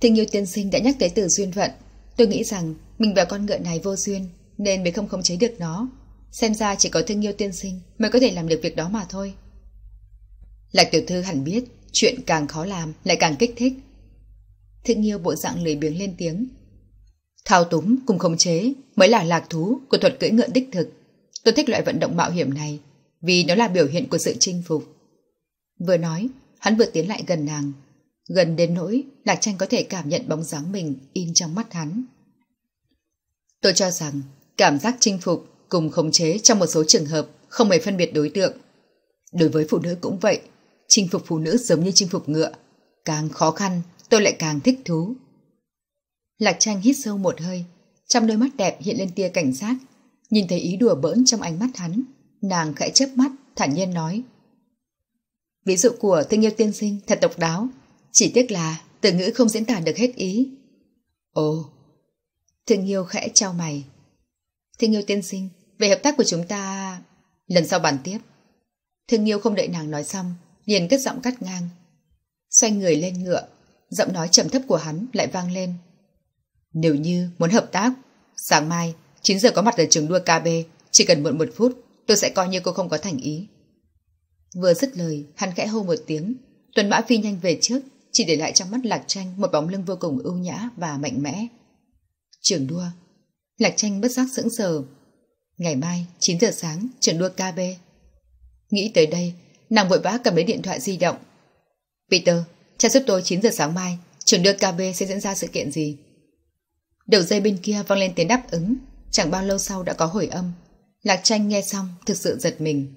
Tình yêu tiên sinh đã nhắc tới từ duyên phận Tôi nghĩ rằng mình và con ngựa này vô duyên, nên mới không khống chế được nó. Xem ra chỉ có thương yêu tiên sinh mới có thể làm được việc đó mà thôi. Lạc tiểu thư hẳn biết, chuyện càng khó làm lại càng kích thích. Thương yêu bộ dạng lười biếng lên tiếng. Thao túng cùng khống chế mới là lạc thú của thuật cưỡi ngựa đích thực. Tôi thích loại vận động mạo hiểm này vì nó là biểu hiện của sự chinh phục. Vừa nói, hắn vừa tiến lại gần nàng. Gần đến nỗi, Lạc Tranh có thể cảm nhận bóng dáng mình in trong mắt hắn. Tôi cho rằng, cảm giác chinh phục cùng khống chế trong một số trường hợp không hề phân biệt đối tượng. Đối với phụ nữ cũng vậy, chinh phục phụ nữ giống như chinh phục ngựa. Càng khó khăn, tôi lại càng thích thú. Lạc Tranh hít sâu một hơi, trong đôi mắt đẹp hiện lên tia cảnh giác, nhìn thấy ý đùa bỡn trong ánh mắt hắn, Nàng khẽ chớp mắt, thản nhiên nói. Ví dụ của Thanh yêu tiên sinh thật độc đáo, chỉ tiếc là từ ngữ không diễn tả được hết ý. Ồ, Thanh yêu khẽ trao mày. Thanh yêu tiên sinh, về hợp tác của chúng ta... Lần sau bàn tiếp. Thanh yêu không đợi nàng nói xong, liền cất giọng cắt ngang. Xoay người lên ngựa, giọng nói trầm thấp của hắn lại vang lên. Nếu như muốn hợp tác, sáng mai, 9 giờ có mặt ở trường đua KB, chỉ cần muộn một phút Tôi sẽ coi như cô không có thành ý. Vừa dứt lời, hắn khẽ hô một tiếng. Tuấn Mã phi nhanh về trước, chỉ để lại trong mắt Lạc Tranh một bóng lưng vô cùng ưu nhã và mạnh mẽ. trưởng đua. Lạc Tranh bất giác sững sờ. Ngày mai, chín giờ sáng, trưởng đua KB. Nghĩ tới đây, nàng vội vã cầm lấy điện thoại di động. Peter, cha giúp tôi chín giờ sáng mai, trưởng đua KB sẽ diễn ra sự kiện gì? Đầu dây bên kia vang lên tiếng đáp ứng, chẳng bao lâu sau đã có hồi âm. Lạc tranh nghe xong thực sự giật mình.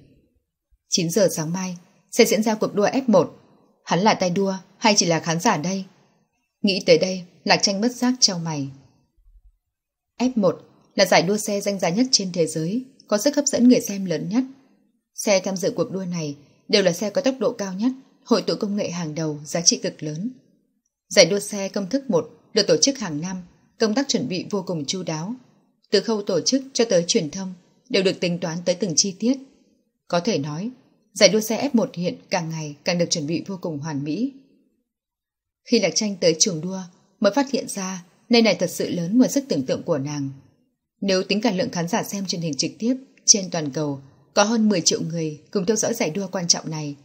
9 giờ sáng mai sẽ diễn ra cuộc đua F1. Hắn là tay đua hay chỉ là khán giả đây? Nghĩ tới đây, Lạc tranh bất giác trao mày. F1 là giải đua xe danh giá nhất trên thế giới, có sức hấp dẫn người xem lớn nhất. Xe tham dự cuộc đua này đều là xe có tốc độ cao nhất, hội tụ công nghệ hàng đầu, giá trị cực lớn. Giải đua xe công thức 1 được tổ chức hàng năm, công tác chuẩn bị vô cùng chu đáo. Từ khâu tổ chức cho tới truyền thông, đều được tính toán tới từng chi tiết. Có thể nói, giải đua xe F1 hiện càng ngày càng được chuẩn bị vô cùng hoàn mỹ. Khi Lạc Tranh tới trường đua, mới phát hiện ra nơi này thật sự lớn ngoài sức tưởng tượng của nàng. Nếu tính cả lượng khán giả xem truyền hình trực tiếp trên toàn cầu, có hơn 10 triệu người cùng theo dõi giải đua quan trọng này,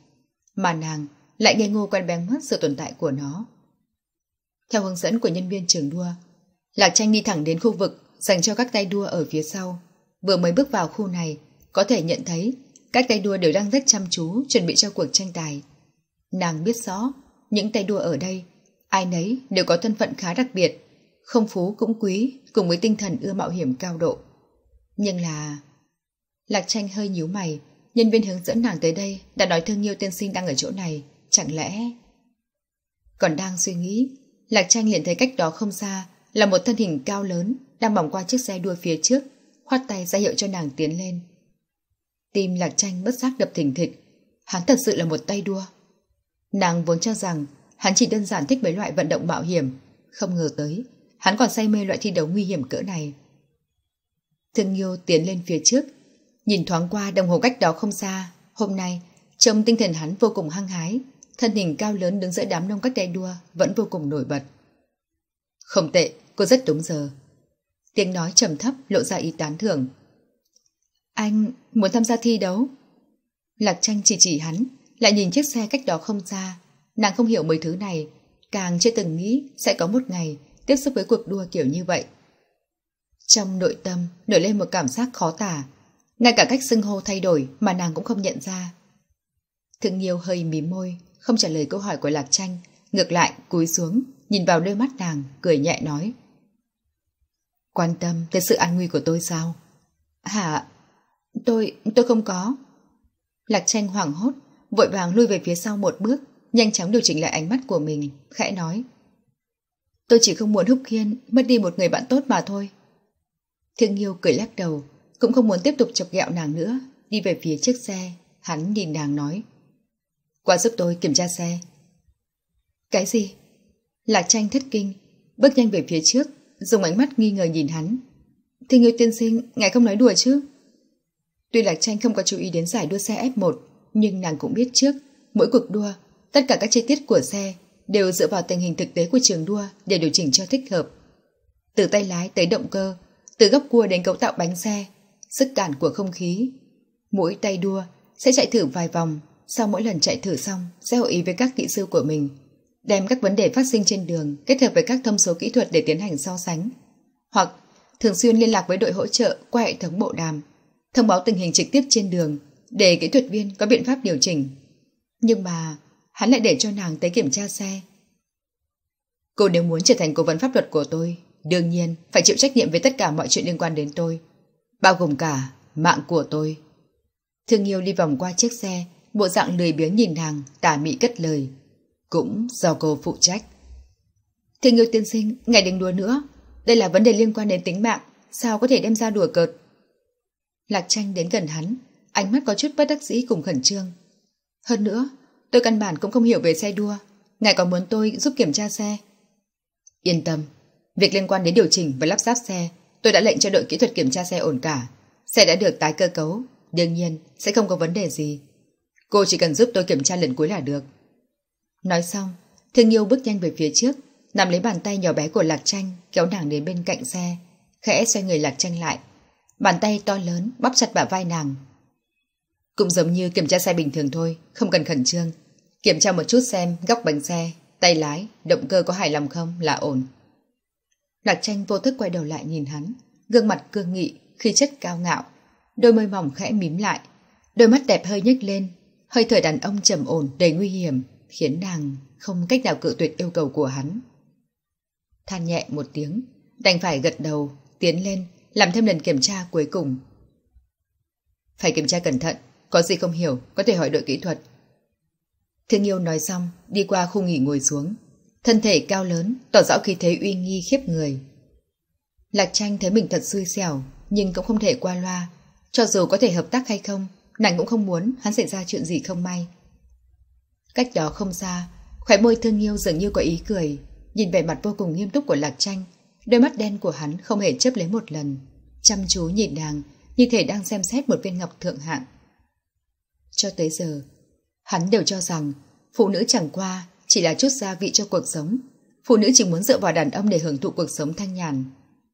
mà nàng lại ngây ngô quen bén mất sự tồn tại của nó. Theo hướng dẫn của nhân viên trường đua, Lạc Tranh đi thẳng đến khu vực dành cho các tay đua ở phía sau. Vừa mới bước vào khu này, có thể nhận thấy các tay đua đều đang rất chăm chú chuẩn bị cho cuộc tranh tài. Nàng biết rõ, những tay đua ở đây, ai nấy đều có thân phận khá đặc biệt, không phú cũng quý cùng với tinh thần ưa mạo hiểm cao độ. Nhưng là... Lạc tranh hơi nhíu mày, nhân viên hướng dẫn nàng tới đây đã nói thương yêu tiên sinh đang ở chỗ này, chẳng lẽ... Còn đang suy nghĩ, Lạc tranh liền thấy cách đó không xa là một thân hình cao lớn đang bỏng qua chiếc xe đua phía trước khoát tay ra hiệu cho nàng tiến lên. Tim lạc tranh bất giác đập thỉnh thịch, hắn thật sự là một tay đua. Nàng vốn cho rằng hắn chỉ đơn giản thích mấy loại vận động mạo hiểm, không ngờ tới, hắn còn say mê loại thi đấu nguy hiểm cỡ này. Thương yêu tiến lên phía trước, nhìn thoáng qua đồng hồ cách đó không xa, hôm nay trông tinh thần hắn vô cùng hăng hái, thân hình cao lớn đứng giữa đám đông các tay đua vẫn vô cùng nổi bật. Không tệ, cô rất đúng giờ. Tiếng nói trầm thấp lộ ra ý tán thưởng. Anh muốn tham gia thi đấu. Lạc tranh chỉ chỉ hắn, lại nhìn chiếc xe cách đó không xa. Nàng không hiểu mấy thứ này, càng chưa từng nghĩ sẽ có một ngày tiếp xúc với cuộc đua kiểu như vậy. Trong nội tâm nổi lên một cảm giác khó tả, ngay cả cách xưng hô thay đổi mà nàng cũng không nhận ra. Thượng Nhiêu hơi mí môi, không trả lời câu hỏi của Lạc Tranh, ngược lại cúi xuống, nhìn vào đôi mắt nàng, cười nhẹ nói. Quan tâm tới sự an nguy của tôi sao? Hả? Tôi, tôi không có. Lạc tranh hoảng hốt, vội vàng lui về phía sau một bước, nhanh chóng điều chỉnh lại ánh mắt của mình, khẽ nói. Tôi chỉ không muốn Húc Kiên mất đi một người bạn tốt mà thôi. Thương yêu cười lắc đầu, cũng không muốn tiếp tục chọc ghẹo nàng nữa, đi về phía chiếc xe, hắn nhìn nàng nói. Qua giúp tôi kiểm tra xe. Cái gì? Lạc tranh thất kinh, bước nhanh về phía trước, dùng ánh mắt nghi ngờ nhìn hắn. Thì người tiên sinh, ngài không nói đùa chứ? Tuy Lạc Tranh không có chú ý đến giải đua xe F1, nhưng nàng cũng biết trước, mỗi cuộc đua, tất cả các chi tiết của xe đều dựa vào tình hình thực tế của trường đua để điều chỉnh cho thích hợp. Từ tay lái tới động cơ, từ góc cua đến cấu tạo bánh xe, sức cản của không khí. Mỗi tay đua sẽ chạy thử vài vòng, sau mỗi lần chạy thử xong sẽ hội ý với các kỹ sư của mình đem các vấn đề phát sinh trên đường kết hợp với các thông số kỹ thuật để tiến hành so sánh, hoặc thường xuyên liên lạc với đội hỗ trợ qua hệ thống bộ đàm, thông báo tình hình trực tiếp trên đường để kỹ thuật viên có biện pháp điều chỉnh. Nhưng mà hắn lại để cho nàng tới kiểm tra xe. Cô nếu muốn trở thành cố vấn pháp luật của tôi, đương nhiên phải chịu trách nhiệm về tất cả mọi chuyện liên quan đến tôi, bao gồm cả mạng của tôi. Thương yêu đi vòng qua chiếc xe, bộ dạng lười biếng nhìn nàng, tả mị cất lời cũng do cô phụ trách. Thì ngưu tiên sinh, ngài đừng đùa nữa. Đây là vấn đề liên quan đến tính mạng, sao có thể đem ra đùa cợt. Lạc tranh đến gần hắn, ánh mắt có chút bất đắc dĩ cùng khẩn trương. Hơn nữa, tôi căn bản cũng không hiểu về xe đua. Ngài có muốn tôi giúp kiểm tra xe? Yên tâm, việc liên quan đến điều chỉnh và lắp ráp xe, tôi đã lệnh cho đội kỹ thuật kiểm tra xe ổn cả. Xe đã được tái cơ cấu, đương nhiên sẽ không có vấn đề gì. Cô chỉ cần giúp tôi kiểm tra lần cuối là được. Nói xong, thương yêu bước nhanh về phía trước, nắm lấy bàn tay nhỏ bé của Lạc Tranh, kéo nàng đến bên cạnh xe, khẽ xoay người Lạc Tranh lại. Bàn tay to lớn bắp chặt bả vai nàng. Cũng giống như kiểm tra xe bình thường thôi, không cần khẩn trương. Kiểm tra một chút xem góc bánh xe, tay lái, động cơ có hài lòng không là ổn. Lạc Tranh vô thức quay đầu lại nhìn hắn, gương mặt cương nghị, khí chất cao ngạo, đôi môi mỏng khẽ mím lại, đôi mắt đẹp hơi nhếch lên, hơi thở đàn ông trầm ổn đầy nguy hiểm khiến nàng không cách nào cự tuyệt yêu cầu của hắn. Than nhẹ một tiếng, đành phải gật đầu, tiến lên, làm thêm lần kiểm tra cuối cùng. Phải kiểm tra cẩn thận, có gì không hiểu, có thể hỏi đội kỹ thuật. Thương yêu nói xong, đi qua khu nghỉ ngồi xuống. Thân thể cao lớn, tỏ rõ khí thế uy nghi khiếp người. Lạc tranh thấy mình thật xui xẻo, nhưng cũng không thể qua loa. Cho dù có thể hợp tác hay không, nàng cũng không muốn hắn xảy ra chuyện gì không may. Cách đó không xa, khỏe môi thương yêu dường như có ý cười, nhìn vẻ mặt vô cùng nghiêm túc của Lạc Tranh, đôi mắt đen của hắn không hề chấp lấy một lần, chăm chú nhìn nàng, như thể đang xem xét một viên ngọc thượng hạng. Cho tới giờ, hắn đều cho rằng phụ nữ chẳng qua chỉ là chút gia vị cho cuộc sống, phụ nữ chỉ muốn dựa vào đàn ông để hưởng thụ cuộc sống thanh nhàn.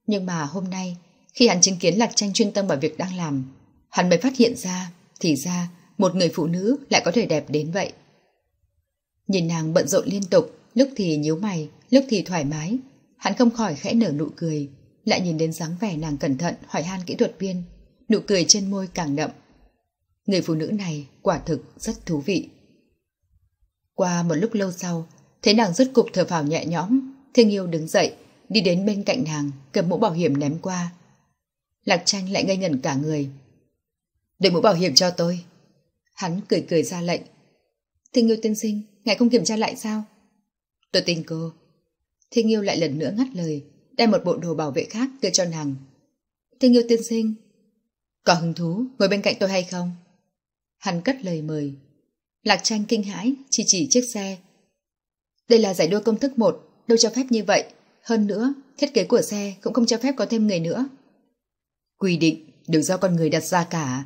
Nhưng mà hôm nay, khi hắn chứng kiến Lạc Tranh chuyên tâm vào việc đang làm, hắn mới phát hiện ra, thì ra, một người phụ nữ lại có thể đẹp đến vậy. Nhìn nàng bận rộn liên tục, lúc thì nhíu mày, lúc thì thoải mái. Hắn không khỏi khẽ nở nụ cười, lại nhìn đến dáng vẻ nàng cẩn thận hỏi han kỹ thuật viên. Nụ cười trên môi càng đậm. Người phụ nữ này quả thực rất thú vị. Qua một lúc lâu sau, thấy nàng rút cục thở phào nhẹ nhõm, Thiên Yêu đứng dậy, đi đến bên cạnh nàng, cầm mũ bảo hiểm ném qua. Lạc tranh lại ngây ngẩn cả người. Để mũ bảo hiểm cho tôi. Hắn cười cười ra lệnh. Thiên Yêu tiên sinh, Ngài không kiểm tra lại sao? Tôi tin cô. Thiên yêu lại lần nữa ngắt lời, đem một bộ đồ bảo vệ khác đưa cho nàng. Thiên yêu tiên sinh, có hứng thú ngồi bên cạnh tôi hay không? Hắn cất lời mời. Lạc tranh kinh hãi, chỉ chỉ chiếc xe. Đây là giải đua công thức 1, đâu cho phép như vậy. Hơn nữa, thiết kế của xe cũng không cho phép có thêm người nữa. Quy định đều do con người đặt ra cả.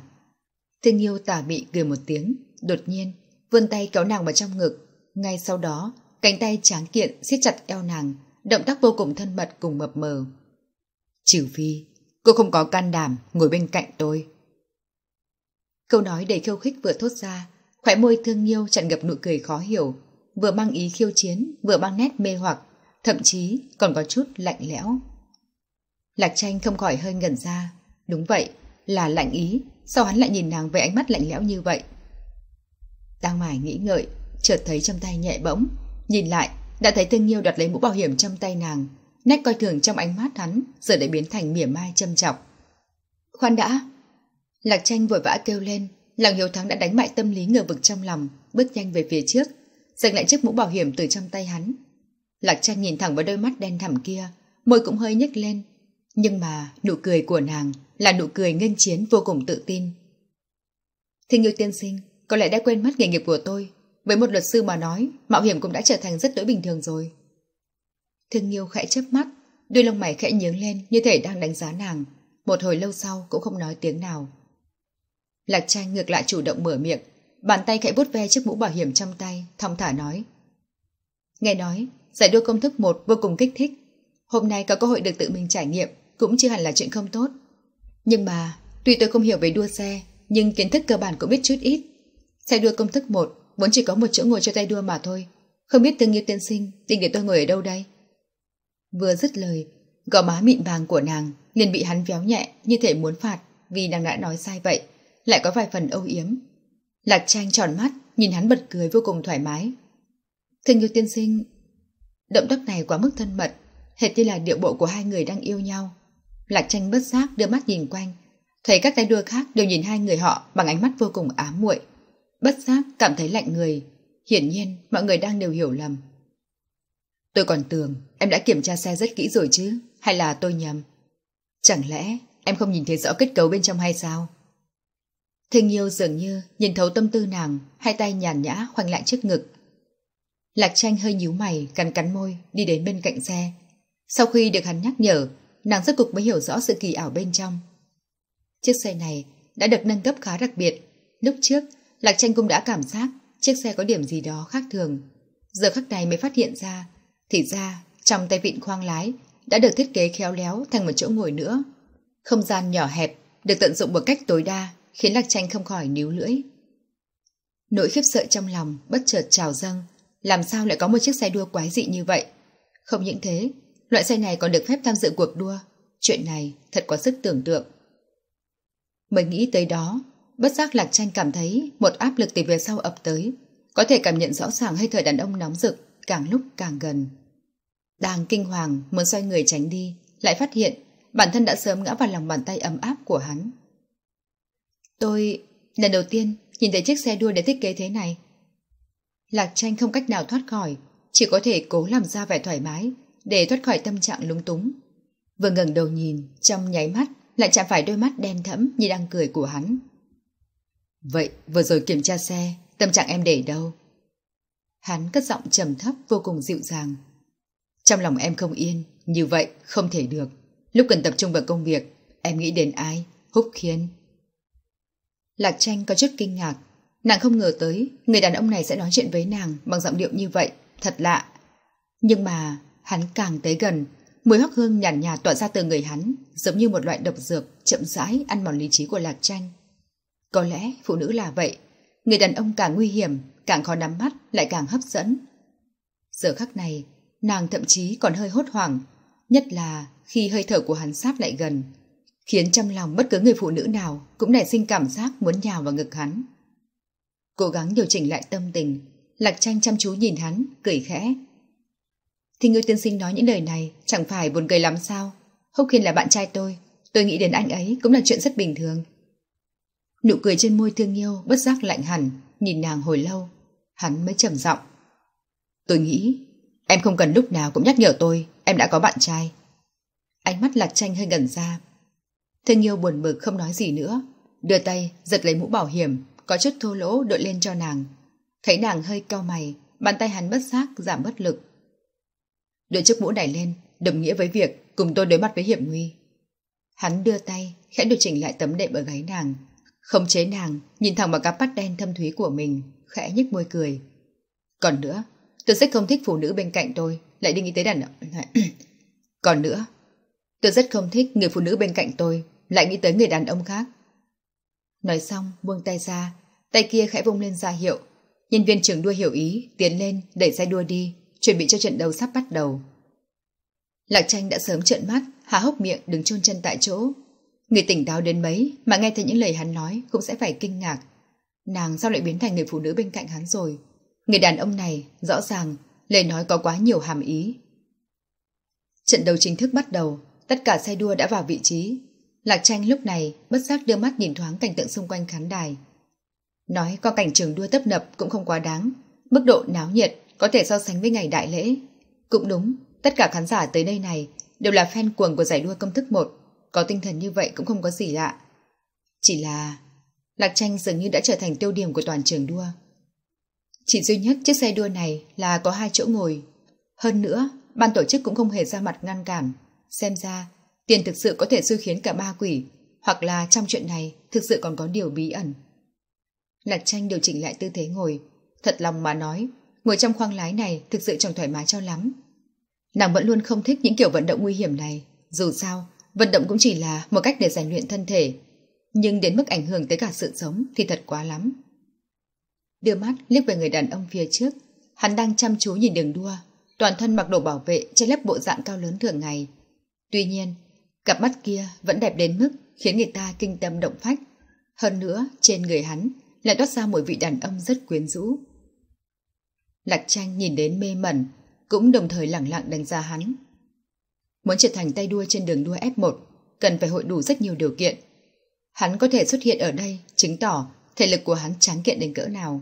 Thương yêu tà bị cười một tiếng, đột nhiên, vươn tay kéo nàng vào trong ngực, ngay sau đó, cánh tay tráng kiện siết chặt eo nàng, động tác vô cùng thân mật cùng mập mờ. Trừ phi, cô không có can đảm ngồi bên cạnh tôi. Câu nói đầy khiêu khích vừa thốt ra, khỏe môi thương yêu chặn ngập nụ cười khó hiểu, vừa mang ý khiêu chiến, vừa mang nét mê hoặc, thậm chí còn có chút lạnh lẽo. Lạc tranh không khỏi hơi ngẩn ra, đúng vậy, là lạnh ý, sao hắn lại nhìn nàng với ánh mắt lạnh lẽo như vậy? Đang mải nghĩ ngợi, chợt thấy trong tay nhẹ bỗng. Nhìn lại, đã thấy thương Nhiêu đặt lấy mũ bảo hiểm trong tay nàng. Nét coi thường trong ánh mắt hắn, giờ đã biến thành mỉa mai châm chọc. Khoan đã! Lạc tranh vội vã kêu lên, lòng hiếu thắng đã đánh bại tâm lý ngờ vực trong lòng, bước nhanh về phía trước, giành lại chiếc mũ bảo hiểm từ trong tay hắn. Lạc tranh nhìn thẳng vào đôi mắt đen thẳm kia, môi cũng hơi nhếch lên. Nhưng mà nụ cười của nàng là nụ cười nghênh chiến vô cùng tự tin. thương yêu tiên sinh, có lẽ đã quên mất nghề nghiệp của tôi, với một luật sư mà nói, mạo hiểm cũng đã trở thành rất đối bình thường rồi. Thương Nhiêu khẽ chớp mắt, đôi lông mày khẽ nhướng lên như thể đang đánh giá nàng. Một hồi lâu sau cũng không nói tiếng nào. Lạc tranh ngược lại chủ động mở miệng, bàn tay khẽ bút ve chiếc mũ bảo hiểm trong tay, thong thả nói. Nghe nói, giải đua công thức một vô cùng kích thích. Hôm nay có cơ hội được tự mình trải nghiệm cũng chưa hẳn là chuyện không tốt. Nhưng mà, tuy tôi không hiểu về đua xe, nhưng kiến thức cơ bản cũng biết chút ít. Xe đua công thức 1 vốn chỉ có một chỗ ngồi cho tay đua mà thôi. Không biết tương yêu tiên sinh, định để tôi ngồi ở đâu đây? Vừa dứt lời, gò má mịn vàng của nàng liền bị hắn véo nhẹ như thể muốn phạt vì nàng đã nói sai vậy, lại có vài phần âu yếm. Lạc tranh tròn mắt, nhìn hắn bật cười vô cùng thoải mái. Thương yêu tiên sinh, động tác này quá mức thân mật, hệt như là điệu bộ của hai người đang yêu nhau. Lạc tranh bất giác đưa mắt nhìn quanh, thấy các tay đua khác đều nhìn hai người họ bằng ánh mắt vô cùng ám muội bất giác cảm thấy lạnh người. Hiển nhiên, mọi người đang đều hiểu lầm. Tôi còn tưởng em đã kiểm tra xe rất kỹ rồi chứ, hay là tôi nhầm? Chẳng lẽ em không nhìn thấy rõ kết cấu bên trong hay sao? Thương yêu dường như nhìn thấu tâm tư nàng, hai tay nhàn nhã khoanh lại trước ngực. Lạc tranh hơi nhíu mày, cắn cắn môi, đi đến bên cạnh xe. Sau khi được hắn nhắc nhở, nàng rất cục mới hiểu rõ sự kỳ ảo bên trong. Chiếc xe này đã được nâng cấp khá đặc biệt. Lúc trước, Lạc tranh cũng đã cảm giác chiếc xe có điểm gì đó khác thường. Giờ khắc này mới phát hiện ra, thì ra trong tay vịn khoang lái đã được thiết kế khéo léo thành một chỗ ngồi nữa. Không gian nhỏ hẹp được tận dụng một cách tối đa khiến Lạc tranh không khỏi níu lưỡi. Nỗi khiếp sợ trong lòng bất chợt trào dâng, làm sao lại có một chiếc xe đua quái dị như vậy? Không những thế, loại xe này còn được phép tham dự cuộc đua. Chuyện này thật quá sức tưởng tượng. Mới nghĩ tới đó, Bất giác Lạc Tranh cảm thấy một áp lực từ phía sau ập tới, có thể cảm nhận rõ ràng hơi thở đàn ông nóng rực càng lúc càng gần. Đang kinh hoàng muốn xoay người tránh đi, lại phát hiện bản thân đã sớm ngã vào lòng bàn tay ấm áp của hắn. Tôi lần đầu tiên nhìn thấy chiếc xe đua để thiết kế thế này. Lạc Tranh không cách nào thoát khỏi, chỉ có thể cố làm ra vẻ thoải mái để thoát khỏi tâm trạng lúng túng. Vừa ngẩng đầu nhìn, trong nháy mắt lại chạm phải đôi mắt đen thẫm như đang cười của hắn. Vậy vừa rồi kiểm tra xe, tâm trạng em để đâu? Hắn cất giọng trầm thấp vô cùng dịu dàng. Trong lòng em không yên, như vậy không thể được. Lúc cần tập trung vào công việc, em nghĩ đến ai? Húc khiến Lạc tranh có chút kinh ngạc. Nàng không ngờ tới, người đàn ông này sẽ nói chuyện với nàng bằng giọng điệu như vậy, thật lạ. Nhưng mà, hắn càng tới gần, mùi hắc hương nhàn nhạt tỏa ra từ người hắn, giống như một loại độc dược chậm rãi ăn mòn lý trí của Lạc tranh. Có lẽ phụ nữ là vậy. Người đàn ông càng nguy hiểm, càng khó nắm mắt lại càng hấp dẫn. Giờ khắc này, nàng thậm chí còn hơi hốt hoảng, nhất là khi hơi thở của hắn sát lại gần, khiến trong lòng bất cứ người phụ nữ nào cũng nảy sinh cảm giác muốn nhào vào ngực hắn. Cố gắng điều chỉnh lại tâm tình, Lạc Tranh chăm chú nhìn hắn, cười khẽ. Thì người tiên sinh nói những lời này chẳng phải buồn cười lắm sao? Hốc Hiên là bạn trai tôi, tôi nghĩ đến anh ấy cũng là chuyện rất bình thường. Nụ cười trên môi thương yêu bất giác lạnh hẳn, nhìn nàng hồi lâu, hắn mới trầm giọng. Tôi nghĩ, em không cần lúc nào cũng nhắc nhở tôi, em đã có bạn trai. Ánh mắt lạc tranh hơi gần ra. Thương yêu buồn bực không nói gì nữa, đưa tay giật lấy mũ bảo hiểm, có chút thô lỗ đội lên cho nàng. Thấy nàng hơi cau mày, bàn tay hắn bất giác giảm bất lực. đội chiếc mũ này lên, đồng nghĩa với việc cùng tôi đối mặt với hiểm nguy. Hắn đưa tay, khẽ điều chỉnh lại tấm đệm ở gáy nàng, không chế nàng, nhìn thẳng vào cặp mắt đen thâm thúy của mình, khẽ nhếch môi cười. Còn nữa, tôi rất không thích phụ nữ bên cạnh tôi, lại đi nghĩ tới đàn ông. Còn nữa, tôi rất không thích người phụ nữ bên cạnh tôi, lại nghĩ tới người đàn ông khác. Nói xong, buông tay ra, tay kia khẽ vung lên ra hiệu. Nhân viên trưởng đua hiểu ý, tiến lên, đẩy xe đua đi, chuẩn bị cho trận đấu sắp bắt đầu. Lạc tranh đã sớm trợn mắt, há hốc miệng đứng chôn chân tại chỗ, Người tỉnh táo đến mấy mà nghe thấy những lời hắn nói cũng sẽ phải kinh ngạc. Nàng sao lại biến thành người phụ nữ bên cạnh hắn rồi? Người đàn ông này, rõ ràng, lời nói có quá nhiều hàm ý. Trận đấu chính thức bắt đầu, tất cả xe đua đã vào vị trí. Lạc tranh lúc này bất giác đưa mắt nhìn thoáng cảnh tượng xung quanh khán đài. Nói có cảnh trường đua tấp nập cũng không quá đáng, mức độ náo nhiệt có thể so sánh với ngày đại lễ. Cũng đúng, tất cả khán giả tới đây này đều là fan cuồng của giải đua công thức 1 có tinh thần như vậy cũng không có gì lạ. Chỉ là... Lạc tranh dường như đã trở thành tiêu điểm của toàn trường đua. Chỉ duy nhất chiếc xe đua này là có hai chỗ ngồi. Hơn nữa, ban tổ chức cũng không hề ra mặt ngăn cản. Xem ra, tiền thực sự có thể xui khiến cả ba quỷ, hoặc là trong chuyện này thực sự còn có điều bí ẩn. Lạc tranh điều chỉnh lại tư thế ngồi. Thật lòng mà nói, ngồi trong khoang lái này thực sự chẳng thoải mái cho lắm. Nàng vẫn luôn không thích những kiểu vận động nguy hiểm này. Dù sao, vận động cũng chỉ là một cách để rèn luyện thân thể, nhưng đến mức ảnh hưởng tới cả sự sống thì thật quá lắm. Đưa mắt liếc về người đàn ông phía trước, hắn đang chăm chú nhìn đường đua, toàn thân mặc đồ bảo vệ che lấp bộ dạng cao lớn thường ngày. Tuy nhiên, cặp mắt kia vẫn đẹp đến mức khiến người ta kinh tâm động phách. Hơn nữa, trên người hắn lại toát ra một vị đàn ông rất quyến rũ. Lạc tranh nhìn đến mê mẩn, cũng đồng thời lẳng lặng đánh giá hắn. Muốn trở thành tay đua trên đường đua F1, cần phải hội đủ rất nhiều điều kiện. Hắn có thể xuất hiện ở đây, chứng tỏ thể lực của hắn tráng kiện đến cỡ nào.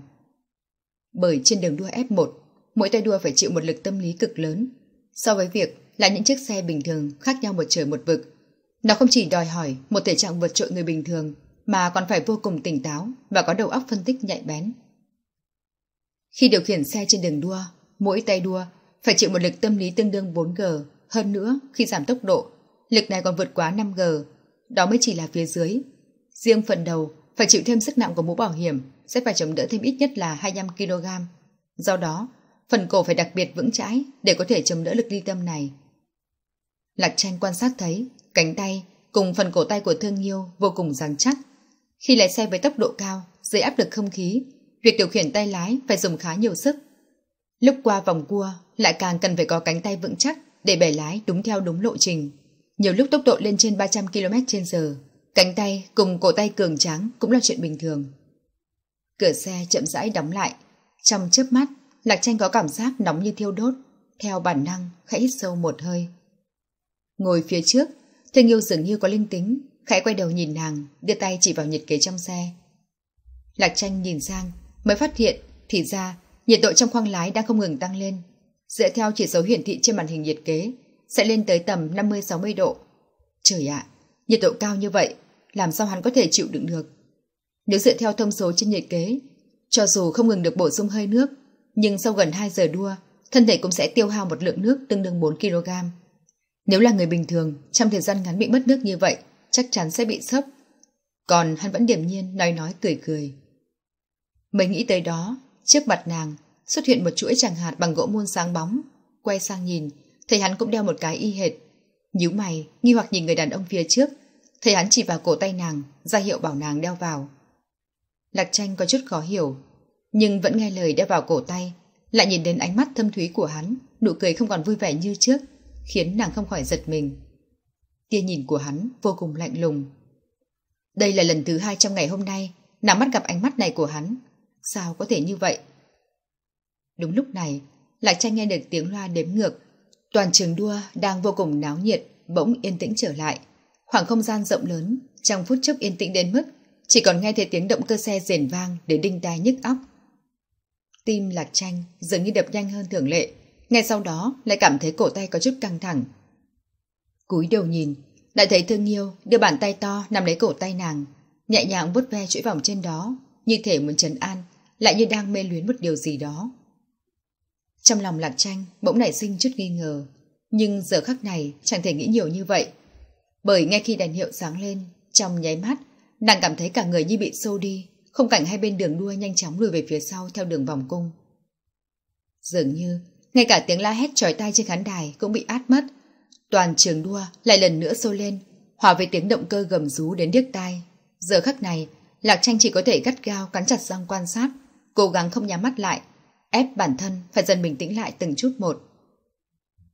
Bởi trên đường đua F1, mỗi tay đua phải chịu một lực tâm lý cực lớn. So với việc là những chiếc xe bình thường khác nhau một trời một vực, nó không chỉ đòi hỏi một thể trạng vượt trội người bình thường, mà còn phải vô cùng tỉnh táo và có đầu óc phân tích nhạy bén. Khi điều khiển xe trên đường đua, mỗi tay đua phải chịu một lực tâm lý tương đương 4G hơn nữa, khi giảm tốc độ, lực này còn vượt quá 5G. Đó mới chỉ là phía dưới. Riêng phần đầu, phải chịu thêm sức nặng của mũ bảo hiểm sẽ phải chống đỡ thêm ít nhất là 25kg. Do đó, phần cổ phải đặc biệt vững chãi để có thể chống đỡ lực ly tâm này. Lạc tranh quan sát thấy cánh tay cùng phần cổ tay của thương yêu vô cùng rắn chắc. Khi lái xe với tốc độ cao, dưới áp lực không khí, việc điều khiển tay lái phải dùng khá nhiều sức. Lúc qua vòng cua lại càng cần phải có cánh tay vững chắc để bẻ lái đúng theo đúng lộ trình. Nhiều lúc tốc độ lên trên 300 km h cánh tay cùng cổ tay cường tráng cũng là chuyện bình thường. Cửa xe chậm rãi đóng lại, trong chớp mắt, Lạc Tranh có cảm giác nóng như thiêu đốt, theo bản năng khẽ hít sâu một hơi. Ngồi phía trước, Thương yêu dường như có linh tính, khẽ quay đầu nhìn nàng, đưa tay chỉ vào nhiệt kế trong xe. Lạc Tranh nhìn sang, mới phát hiện, thì ra, nhiệt độ trong khoang lái đang không ngừng tăng lên dựa theo chỉ số hiển thị trên màn hình nhiệt kế, sẽ lên tới tầm 50-60 độ. Trời ạ, nhiệt độ cao như vậy, làm sao hắn có thể chịu đựng được? Nếu dựa theo thông số trên nhiệt kế, cho dù không ngừng được bổ sung hơi nước, nhưng sau gần 2 giờ đua, thân thể cũng sẽ tiêu hao một lượng nước tương đương 4 kg. Nếu là người bình thường, trong thời gian ngắn bị mất nước như vậy, chắc chắn sẽ bị sốc. Còn hắn vẫn điềm nhiên nói nói cười cười. Mới nghĩ tới đó, trước mặt nàng xuất hiện một chuỗi chẳng hạt bằng gỗ muôn sáng bóng. Quay sang nhìn, thấy hắn cũng đeo một cái y hệt. Nhíu mày, nghi hoặc nhìn người đàn ông phía trước. Thấy hắn chỉ vào cổ tay nàng, ra hiệu bảo nàng đeo vào. Lạc tranh có chút khó hiểu, nhưng vẫn nghe lời đeo vào cổ tay, lại nhìn đến ánh mắt thâm thúy của hắn, nụ cười không còn vui vẻ như trước, khiến nàng không khỏi giật mình. Tia nhìn của hắn vô cùng lạnh lùng. Đây là lần thứ hai trong ngày hôm nay, nàng mắt gặp ánh mắt này của hắn. Sao có thể như vậy? Đúng lúc này, Lạc Tranh nghe được tiếng loa đếm ngược. Toàn trường đua đang vô cùng náo nhiệt, bỗng yên tĩnh trở lại. Khoảng không gian rộng lớn, trong phút chốc yên tĩnh đến mức chỉ còn nghe thấy tiếng động cơ xe rền vang để đinh tai nhức óc. Tim Lạc Tranh dường như đập nhanh hơn thường lệ, ngay sau đó lại cảm thấy cổ tay có chút căng thẳng. Cúi đầu nhìn, lại thấy thương yêu đưa bàn tay to nằm lấy cổ tay nàng, nhẹ nhàng vuốt ve chuỗi vòng trên đó, như thể muốn trấn an, lại như đang mê luyến một điều gì đó. Trong lòng Lạc Tranh bỗng nảy sinh chút nghi ngờ, nhưng giờ khắc này chẳng thể nghĩ nhiều như vậy. Bởi ngay khi đèn hiệu sáng lên, trong nháy mắt, nàng cảm thấy cả người như bị sâu đi, không cảnh hai bên đường đua nhanh chóng lùi về phía sau theo đường vòng cung. Dường như, ngay cả tiếng la hét chói tai trên khán đài cũng bị át mất. Toàn trường đua lại lần nữa sôi lên, hòa với tiếng động cơ gầm rú đến điếc tai. Giờ khắc này, Lạc Tranh chỉ có thể gắt gao cắn chặt răng quan sát, cố gắng không nhắm mắt lại ép bản thân phải dần bình tĩnh lại từng chút một.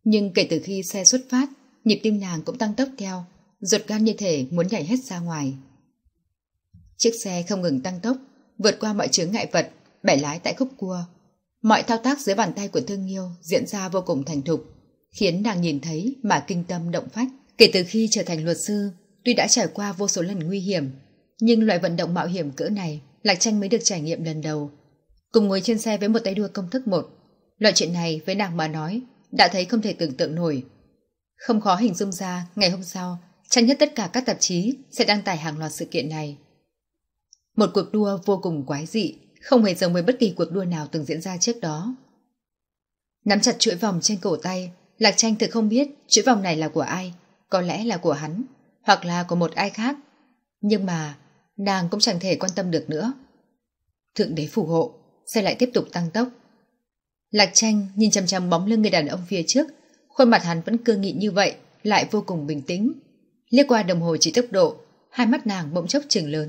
Nhưng kể từ khi xe xuất phát, nhịp tim nàng cũng tăng tốc theo, ruột gan như thể muốn nhảy hết ra ngoài. Chiếc xe không ngừng tăng tốc, vượt qua mọi chướng ngại vật, bẻ lái tại khúc cua. Mọi thao tác dưới bàn tay của thương yêu diễn ra vô cùng thành thục, khiến nàng nhìn thấy mà kinh tâm động phách. Kể từ khi trở thành luật sư, tuy đã trải qua vô số lần nguy hiểm, nhưng loại vận động mạo hiểm cỡ này Lạc Tranh mới được trải nghiệm lần đầu cùng ngồi trên xe với một tay đua công thức một. Loại chuyện này với nàng mà nói, đã thấy không thể tưởng tượng nổi. Không khó hình dung ra, ngày hôm sau, chắc nhất tất cả các tạp chí sẽ đăng tải hàng loạt sự kiện này. Một cuộc đua vô cùng quái dị, không hề giống với bất kỳ cuộc đua nào từng diễn ra trước đó. Nắm chặt chuỗi vòng trên cổ tay, Lạc Tranh thực không biết chuỗi vòng này là của ai, có lẽ là của hắn, hoặc là của một ai khác. Nhưng mà, nàng cũng chẳng thể quan tâm được nữa. Thượng đế phù hộ, xe lại tiếp tục tăng tốc. Lạc tranh nhìn chằm chằm bóng lưng người đàn ông phía trước, khuôn mặt hắn vẫn cương nghị như vậy, lại vô cùng bình tĩnh. Liếc qua đồng hồ chỉ tốc độ, hai mắt nàng bỗng chốc chừng lớn.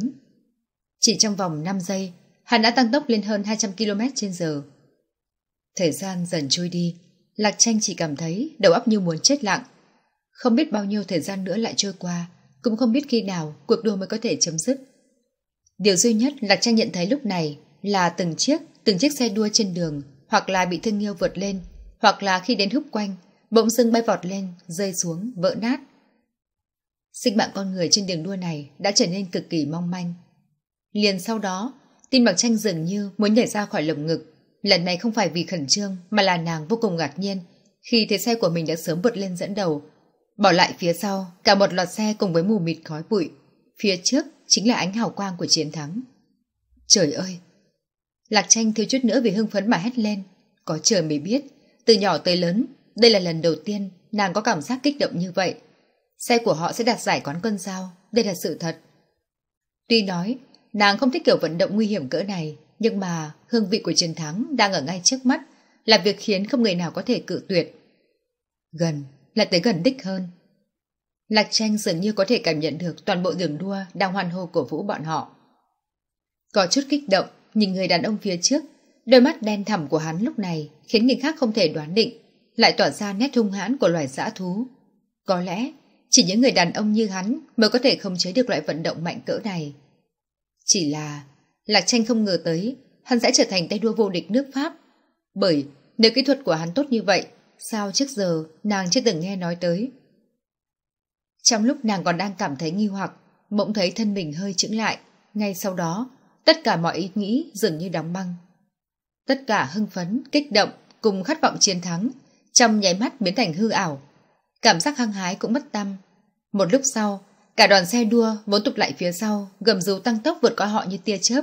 Chỉ trong vòng 5 giây, hắn đã tăng tốc lên hơn 200 km trên giờ. Thời gian dần trôi đi, Lạc tranh chỉ cảm thấy đầu óc như muốn chết lặng. Không biết bao nhiêu thời gian nữa lại trôi qua, cũng không biết khi nào cuộc đua mới có thể chấm dứt. Điều duy nhất Lạc Tranh nhận thấy lúc này là từng chiếc, từng chiếc xe đua trên đường, hoặc là bị thương yêu vượt lên, hoặc là khi đến húp quanh, bỗng dưng bay vọt lên, rơi xuống, vỡ nát. Sinh mạng con người trên đường đua này đã trở nên cực kỳ mong manh. Liền sau đó, tin bạc tranh dường như muốn nhảy ra khỏi lồng ngực. Lần này không phải vì khẩn trương mà là nàng vô cùng ngạc nhiên khi thấy xe của mình đã sớm vượt lên dẫn đầu. Bỏ lại phía sau cả một loạt xe cùng với mù mịt khói bụi. Phía trước chính là ánh hào quang của chiến thắng. Trời ơi, Lạc tranh thiếu chút nữa vì hưng phấn mà hét lên. Có trời mới biết, từ nhỏ tới lớn, đây là lần đầu tiên nàng có cảm giác kích động như vậy. Xe của họ sẽ đạt giải quán quân sao, đây là sự thật. Tuy nói, nàng không thích kiểu vận động nguy hiểm cỡ này, nhưng mà hương vị của chiến thắng đang ở ngay trước mắt, là việc khiến không người nào có thể cự tuyệt. Gần, là tới gần đích hơn. Lạc tranh dường như có thể cảm nhận được toàn bộ đường đua đang hoan hô cổ vũ bọn họ. Có chút kích động, nhìn người đàn ông phía trước, đôi mắt đen thẳm của hắn lúc này khiến người khác không thể đoán định, lại tỏa ra nét hung hãn của loài dã thú. Có lẽ, chỉ những người đàn ông như hắn mới có thể không chế được loại vận động mạnh cỡ này. Chỉ là, Lạc Tranh không ngờ tới, hắn sẽ trở thành tay đua vô địch nước Pháp. Bởi, nếu kỹ thuật của hắn tốt như vậy, sao trước giờ nàng chưa từng nghe nói tới. Trong lúc nàng còn đang cảm thấy nghi hoặc, bỗng thấy thân mình hơi chững lại, ngay sau đó Tất cả mọi ý nghĩ dường như đóng băng. Tất cả hưng phấn, kích động cùng khát vọng chiến thắng trong nháy mắt biến thành hư ảo. Cảm giác hăng hái cũng mất tâm. Một lúc sau, cả đoàn xe đua vốn tụt lại phía sau, gầm rú tăng tốc vượt qua họ như tia chớp.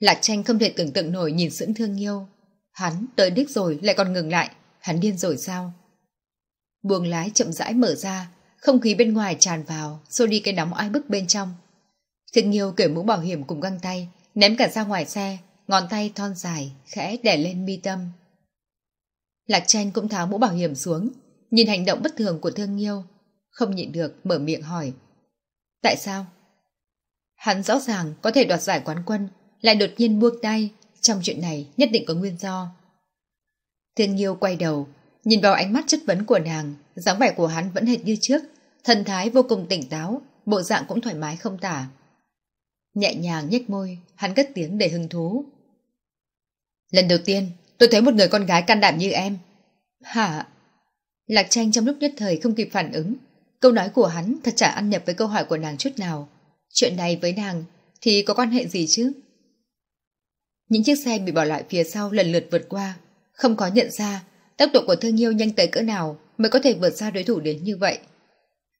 Lạc tranh không thể tưởng tượng nổi nhìn sững thương yêu. Hắn tới đích rồi lại còn ngừng lại, hắn điên rồi sao? Buồng lái chậm rãi mở ra, không khí bên ngoài tràn vào, xô đi cái nóng oi bức bên trong. Trịnh Nghiêu cởi mũ bảo hiểm cùng găng tay, ném cả ra ngoài xe, ngón tay thon dài, khẽ đè lên mi tâm. Lạc Tranh cũng tháo mũ bảo hiểm xuống, nhìn hành động bất thường của Thương Nhiêu không nhịn được mở miệng hỏi. Tại sao? Hắn rõ ràng có thể đoạt giải quán quân, lại đột nhiên buông tay, trong chuyện này nhất định có nguyên do. Thương Nhiêu quay đầu, nhìn vào ánh mắt chất vấn của nàng, dáng vẻ của hắn vẫn hệt như trước, thần thái vô cùng tỉnh táo, bộ dạng cũng thoải mái không tả. Nhẹ nhàng nhếch môi, hắn cất tiếng để hứng thú. Lần đầu tiên, tôi thấy một người con gái can đảm như em. Hả? Lạc tranh trong lúc nhất thời không kịp phản ứng. Câu nói của hắn thật chả ăn nhập với câu hỏi của nàng chút nào. Chuyện này với nàng thì có quan hệ gì chứ? Những chiếc xe bị bỏ lại phía sau lần lượt vượt qua. Không có nhận ra tốc độ của thương yêu nhanh tới cỡ nào mới có thể vượt xa đối thủ đến như vậy.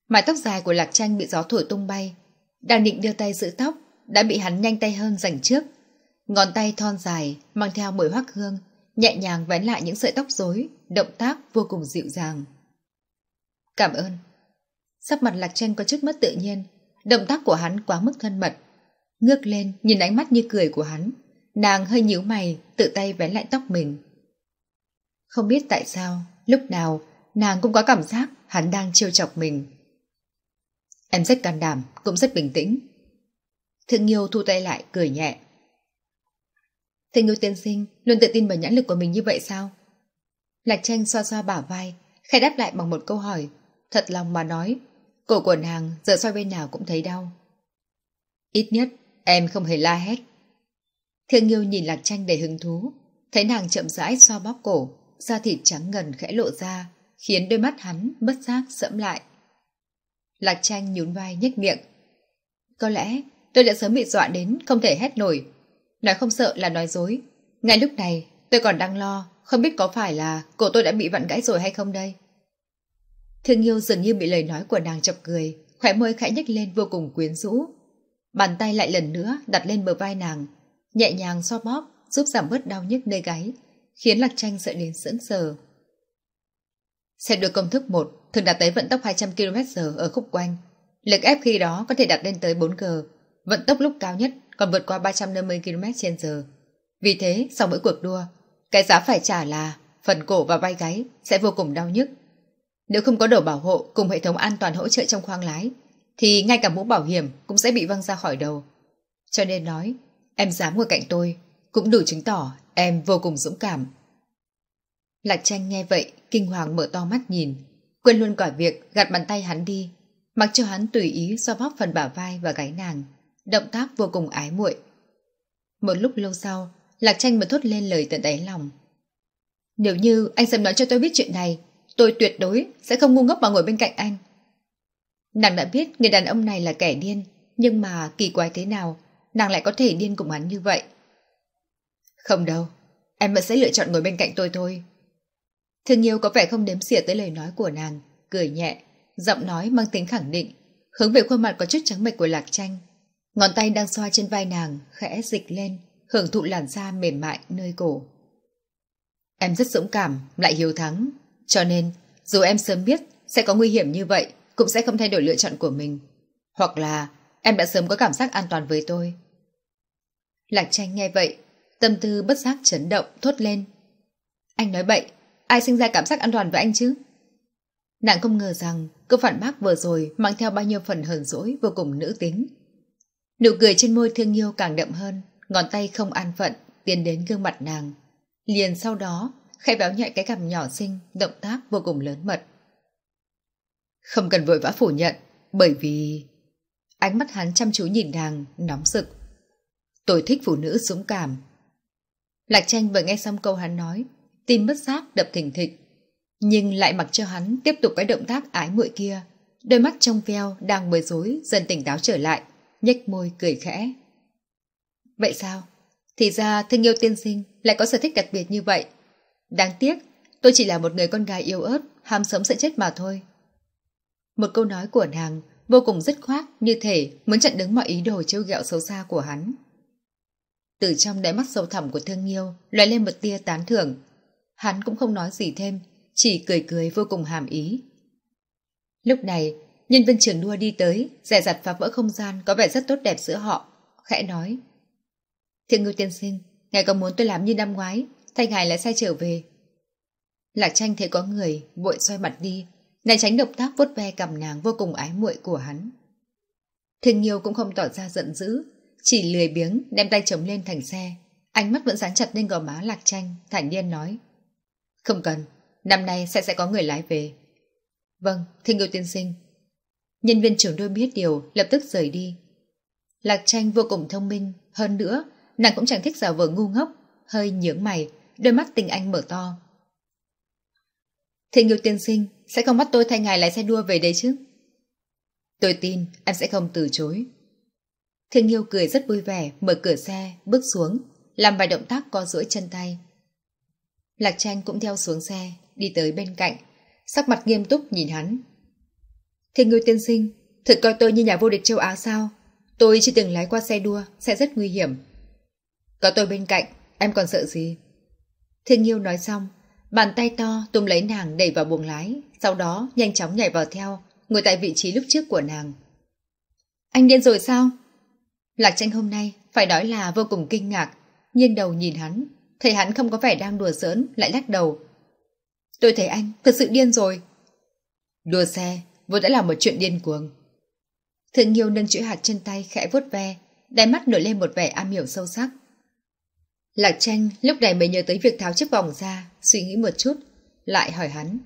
Mái tóc dài của Lạc Tranh bị gió thổi tung bay. Đang định đưa tay giữ tóc đã bị hắn nhanh tay hơn giành trước. Ngón tay thon dài, mang theo mùi hoắc hương, nhẹ nhàng vén lại những sợi tóc rối, động tác vô cùng dịu dàng. Cảm ơn. Sắp mặt lạc chân có chút mất tự nhiên, động tác của hắn quá mức thân mật. Ngước lên, nhìn ánh mắt như cười của hắn, nàng hơi nhíu mày, tự tay vén lại tóc mình. Không biết tại sao, lúc nào, nàng cũng có cảm giác hắn đang trêu chọc mình. Em rất can đảm, cũng rất bình tĩnh, Thịnh Nghiêu thu tay lại, cười nhẹ. Thượng Nghiêu tiên sinh, luôn tự tin vào nhãn lực của mình như vậy sao? Lạc tranh xoa xoa bả vai, khai đáp lại bằng một câu hỏi. Thật lòng mà nói, cổ của nàng giờ xoay bên nào cũng thấy đau. Ít nhất, em không hề la hét. Thượng Nghiêu nhìn Lạc tranh đầy hứng thú, thấy nàng chậm rãi xoa bóp cổ, da thịt trắng ngần khẽ lộ ra, khiến đôi mắt hắn bất giác sẫm lại. Lạc tranh nhún vai nhếch miệng. Có lẽ tôi đã sớm bị dọa đến không thể hét nổi. Nói không sợ là nói dối. Ngay lúc này, tôi còn đang lo, không biết có phải là cổ tôi đã bị vặn gãy rồi hay không đây. Thương yêu dường như bị lời nói của nàng chọc cười, khỏe môi khẽ nhếch lên vô cùng quyến rũ. Bàn tay lại lần nữa đặt lên bờ vai nàng, nhẹ nhàng xoa so bóp, giúp giảm bớt đau nhức nơi gáy, khiến Lạc Tranh sợ đến sững sờ. Xe được công thức 1 thường đạt tới vận tốc 200 km h ở khúc quanh. Lực ép khi đó có thể đạt lên tới 4G, vận tốc lúc cao nhất còn vượt qua 350 km h Vì thế, sau mỗi cuộc đua, cái giá phải trả là phần cổ và vai gáy sẽ vô cùng đau nhức. Nếu không có đồ bảo hộ cùng hệ thống an toàn hỗ trợ trong khoang lái, thì ngay cả mũ bảo hiểm cũng sẽ bị văng ra khỏi đầu. Cho nên nói, em dám ngồi cạnh tôi, cũng đủ chứng tỏ em vô cùng dũng cảm. Lạc tranh nghe vậy, kinh hoàng mở to mắt nhìn, quên luôn cả việc gạt bàn tay hắn đi, mặc cho hắn tùy ý so vóc phần bả vai và gáy nàng động tác vô cùng ái muội. Một lúc lâu sau, Lạc Tranh mới thốt lên lời tận đáy lòng. Nếu như anh dám nói cho tôi biết chuyện này, tôi tuyệt đối sẽ không ngu ngốc mà ngồi bên cạnh anh. Nàng đã biết người đàn ông này là kẻ điên, nhưng mà kỳ quái thế nào, nàng lại có thể điên cùng hắn như vậy. Không đâu, em vẫn sẽ lựa chọn ngồi bên cạnh tôi thôi. Thương yêu có vẻ không đếm xỉa tới lời nói của nàng, cười nhẹ, giọng nói mang tính khẳng định, hướng về khuôn mặt có chút trắng mệt của Lạc Tranh, Ngón tay đang xoa trên vai nàng, khẽ dịch lên, hưởng thụ làn da mềm mại nơi cổ. Em rất dũng cảm, lại hiếu thắng. Cho nên, dù em sớm biết sẽ có nguy hiểm như vậy, cũng sẽ không thay đổi lựa chọn của mình. Hoặc là em đã sớm có cảm giác an toàn với tôi. Lạc tranh nghe vậy, tâm tư bất giác chấn động, thốt lên. Anh nói bậy, ai sinh ra cảm giác an toàn với anh chứ? Nàng không ngờ rằng câu phản bác vừa rồi mang theo bao nhiêu phần hờn dỗi vô cùng nữ tính Nụ cười trên môi thương yêu càng đậm hơn, ngón tay không an phận, tiến đến gương mặt nàng. Liền sau đó, khẽ béo nhạy cái cằm nhỏ xinh, động tác vô cùng lớn mật. Không cần vội vã phủ nhận, bởi vì... Ánh mắt hắn chăm chú nhìn nàng, nóng rực. Tôi thích phụ nữ dũng cảm. Lạc tranh vừa nghe xong câu hắn nói, tim bất giác đập thình thịch. Nhưng lại mặc cho hắn tiếp tục cái động tác ái muội kia. Đôi mắt trong veo đang bối rối dần tỉnh táo trở lại nhếch môi cười khẽ. Vậy sao? Thì ra thương yêu tiên sinh lại có sở thích đặc biệt như vậy. Đáng tiếc, tôi chỉ là một người con gái yêu ớt, ham sống sẽ chết mà thôi. Một câu nói của nàng vô cùng dứt khoát như thể muốn chặn đứng mọi ý đồ trêu ghẹo xấu xa của hắn. Từ trong đáy mắt sâu thẳm của thương yêu lóe lên một tia tán thưởng. Hắn cũng không nói gì thêm, chỉ cười cười vô cùng hàm ý. Lúc này, Nhân viên trưởng đua đi tới, rẻ rặt phá vỡ không gian có vẻ rất tốt đẹp giữa họ, khẽ nói. Thiện ngưu tiên sinh, ngài có muốn tôi làm như năm ngoái, thay ngài lại sai trở về. Lạc tranh thấy có người, vội xoay mặt đi, nàng tránh động tác vuốt ve cầm nàng vô cùng ái muội của hắn. Thiên Nhiêu cũng không tỏ ra giận dữ, chỉ lười biếng đem tay chống lên thành xe. Ánh mắt vẫn dán chặt lên gò má Lạc Tranh, thản nhiên nói. Không cần, năm nay sẽ sẽ có người lái về. Vâng, Thiên Nhiêu tiên sinh, Nhân viên trưởng đôi biết điều, lập tức rời đi. Lạc tranh vô cùng thông minh, hơn nữa, nàng cũng chẳng thích giả vờ ngu ngốc, hơi nhướng mày, đôi mắt tình anh mở to. Thịnh Nghiêu tiên sinh, sẽ không bắt tôi thay ngài lái xe đua về đây chứ? Tôi tin, em sẽ không từ chối. Thịnh Nghiêu cười rất vui vẻ, mở cửa xe, bước xuống, làm vài động tác co duỗi chân tay. Lạc tranh cũng theo xuống xe, đi tới bên cạnh, sắc mặt nghiêm túc nhìn hắn, thì ngư tiên sinh, thật coi tôi như nhà vô địch châu Á sao? Tôi chưa từng lái qua xe đua, sẽ rất nguy hiểm. Có tôi bên cạnh, em còn sợ gì? Thiên Nghiêu nói xong, bàn tay to túm lấy nàng đẩy vào buồng lái, sau đó nhanh chóng nhảy vào theo, ngồi tại vị trí lúc trước của nàng. Anh điên rồi sao? Lạc tranh hôm nay phải nói là vô cùng kinh ngạc, nghiêng đầu nhìn hắn, thấy hắn không có vẻ đang đùa giỡn, lại lắc đầu. Tôi thấy anh thật sự điên rồi. Đua xe vốn đã là một chuyện điên cuồng. Thượng Nghiêu nâng chuỗi hạt trên tay khẽ vuốt ve, đáy mắt nổi lên một vẻ am hiểu sâu sắc. Lạc tranh lúc này mới nhớ tới việc tháo chiếc vòng ra, suy nghĩ một chút, lại hỏi hắn.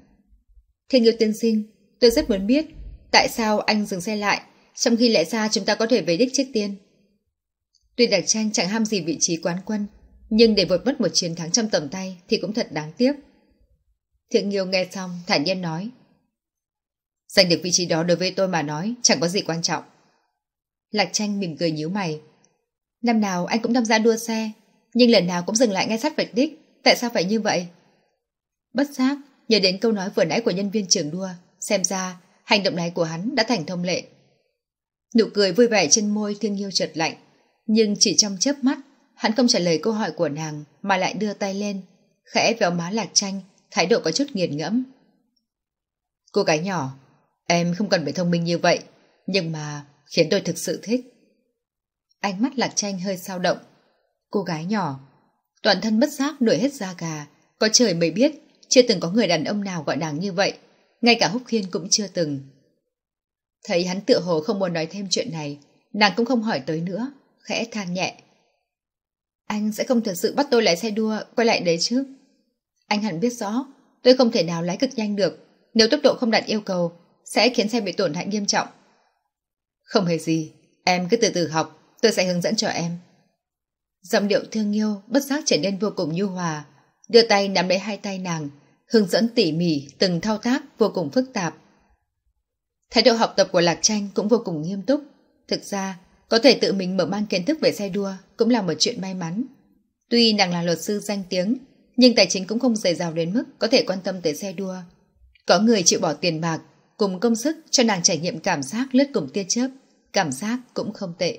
Thượng Nghiêu tiên sinh, tôi rất muốn biết tại sao anh dừng xe lại, trong khi lẽ ra chúng ta có thể về đích trước tiên. Tuy Lạc tranh chẳng ham gì vị trí quán quân, nhưng để vượt mất một chiến thắng trong tầm tay thì cũng thật đáng tiếc. Thượng Nghiêu nghe xong thản nhiên nói Giành được vị trí đó đối với tôi mà nói chẳng có gì quan trọng. Lạc tranh mỉm cười nhíu mày. Năm nào anh cũng tham gia đua xe, nhưng lần nào cũng dừng lại ngay sát vạch đích. Tại sao phải như vậy? Bất giác, nhớ đến câu nói vừa nãy của nhân viên trường đua, xem ra hành động này của hắn đã thành thông lệ. Nụ cười vui vẻ trên môi thương nhiêu chợt lạnh, nhưng chỉ trong chớp mắt, hắn không trả lời câu hỏi của nàng mà lại đưa tay lên, khẽ véo má lạc tranh, thái độ có chút nghiền ngẫm. Cô gái nhỏ, Em không cần phải thông minh như vậy, nhưng mà khiến tôi thực sự thích. Ánh mắt lạc tranh hơi sao động. Cô gái nhỏ, toàn thân bất giác nổi hết da gà, có trời mới biết, chưa từng có người đàn ông nào gọi nàng như vậy, ngay cả Húc Khiên cũng chưa từng. Thấy hắn tựa hồ không muốn nói thêm chuyện này, nàng cũng không hỏi tới nữa, khẽ than nhẹ. Anh sẽ không thật sự bắt tôi lái xe đua, quay lại đấy chứ. Anh hẳn biết rõ, tôi không thể nào lái cực nhanh được, nếu tốc độ không đạt yêu cầu, sẽ khiến xe bị tổn hại nghiêm trọng. Không hề gì, em cứ từ từ học, tôi sẽ hướng dẫn cho em. Giọng điệu thương yêu bất giác trở nên vô cùng nhu hòa, đưa tay nắm lấy hai tay nàng, hướng dẫn tỉ mỉ từng thao tác vô cùng phức tạp. Thái độ học tập của Lạc Tranh cũng vô cùng nghiêm túc. Thực ra, có thể tự mình mở mang kiến thức về xe đua cũng là một chuyện may mắn. Tuy nàng là luật sư danh tiếng, nhưng tài chính cũng không dày dào đến mức có thể quan tâm tới xe đua. Có người chịu bỏ tiền bạc cùng công sức cho nàng trải nghiệm cảm giác lướt cùng tia chớp, cảm giác cũng không tệ.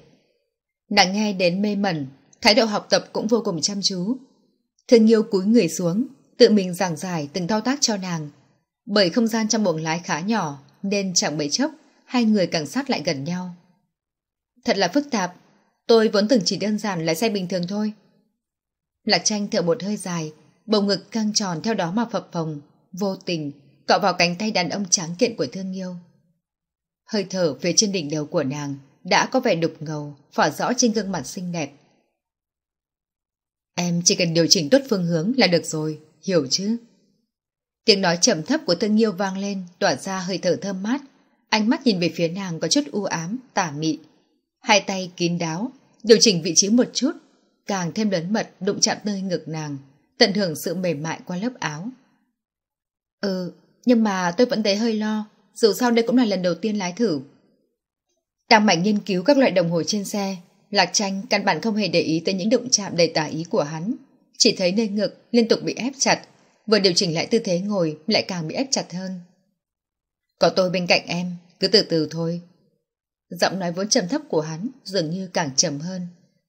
Nàng nghe đến mê mẩn, thái độ học tập cũng vô cùng chăm chú. Thương nghiêu cúi người xuống, tự mình giảng giải từng thao tác cho nàng. Bởi không gian trong buồng lái khá nhỏ, nên chẳng mấy chốc, hai người càng sát lại gần nhau. Thật là phức tạp, tôi vốn từng chỉ đơn giản lái xe bình thường thôi. Lạc tranh thở một hơi dài, bầu ngực căng tròn theo đó mà phập phồng, vô tình cọ vào cánh tay đàn ông tráng kiện của thương yêu. Hơi thở phía trên đỉnh đầu của nàng đã có vẻ đục ngầu, phỏ rõ trên gương mặt xinh đẹp. Em chỉ cần điều chỉnh tốt phương hướng là được rồi, hiểu chứ? Tiếng nói chậm thấp của thương yêu vang lên, tỏa ra hơi thở thơm mát. Ánh mắt nhìn về phía nàng có chút u ám, tả mị. Hai tay kín đáo, điều chỉnh vị trí một chút, càng thêm lớn mật đụng chạm nơi ngực nàng, tận hưởng sự mềm mại qua lớp áo. Ừ, nhưng mà tôi vẫn thấy hơi lo, dù sao đây cũng là lần đầu tiên lái thử. Đang mạnh nghiên cứu các loại đồng hồ trên xe, Lạc Tranh căn bản không hề để ý tới những động chạm đầy tả ý của hắn. Chỉ thấy nơi ngực liên tục bị ép chặt, vừa điều chỉnh lại tư thế ngồi lại càng bị ép chặt hơn. Có tôi bên cạnh em, cứ từ từ thôi. Giọng nói vốn trầm thấp của hắn dường như càng trầm hơn.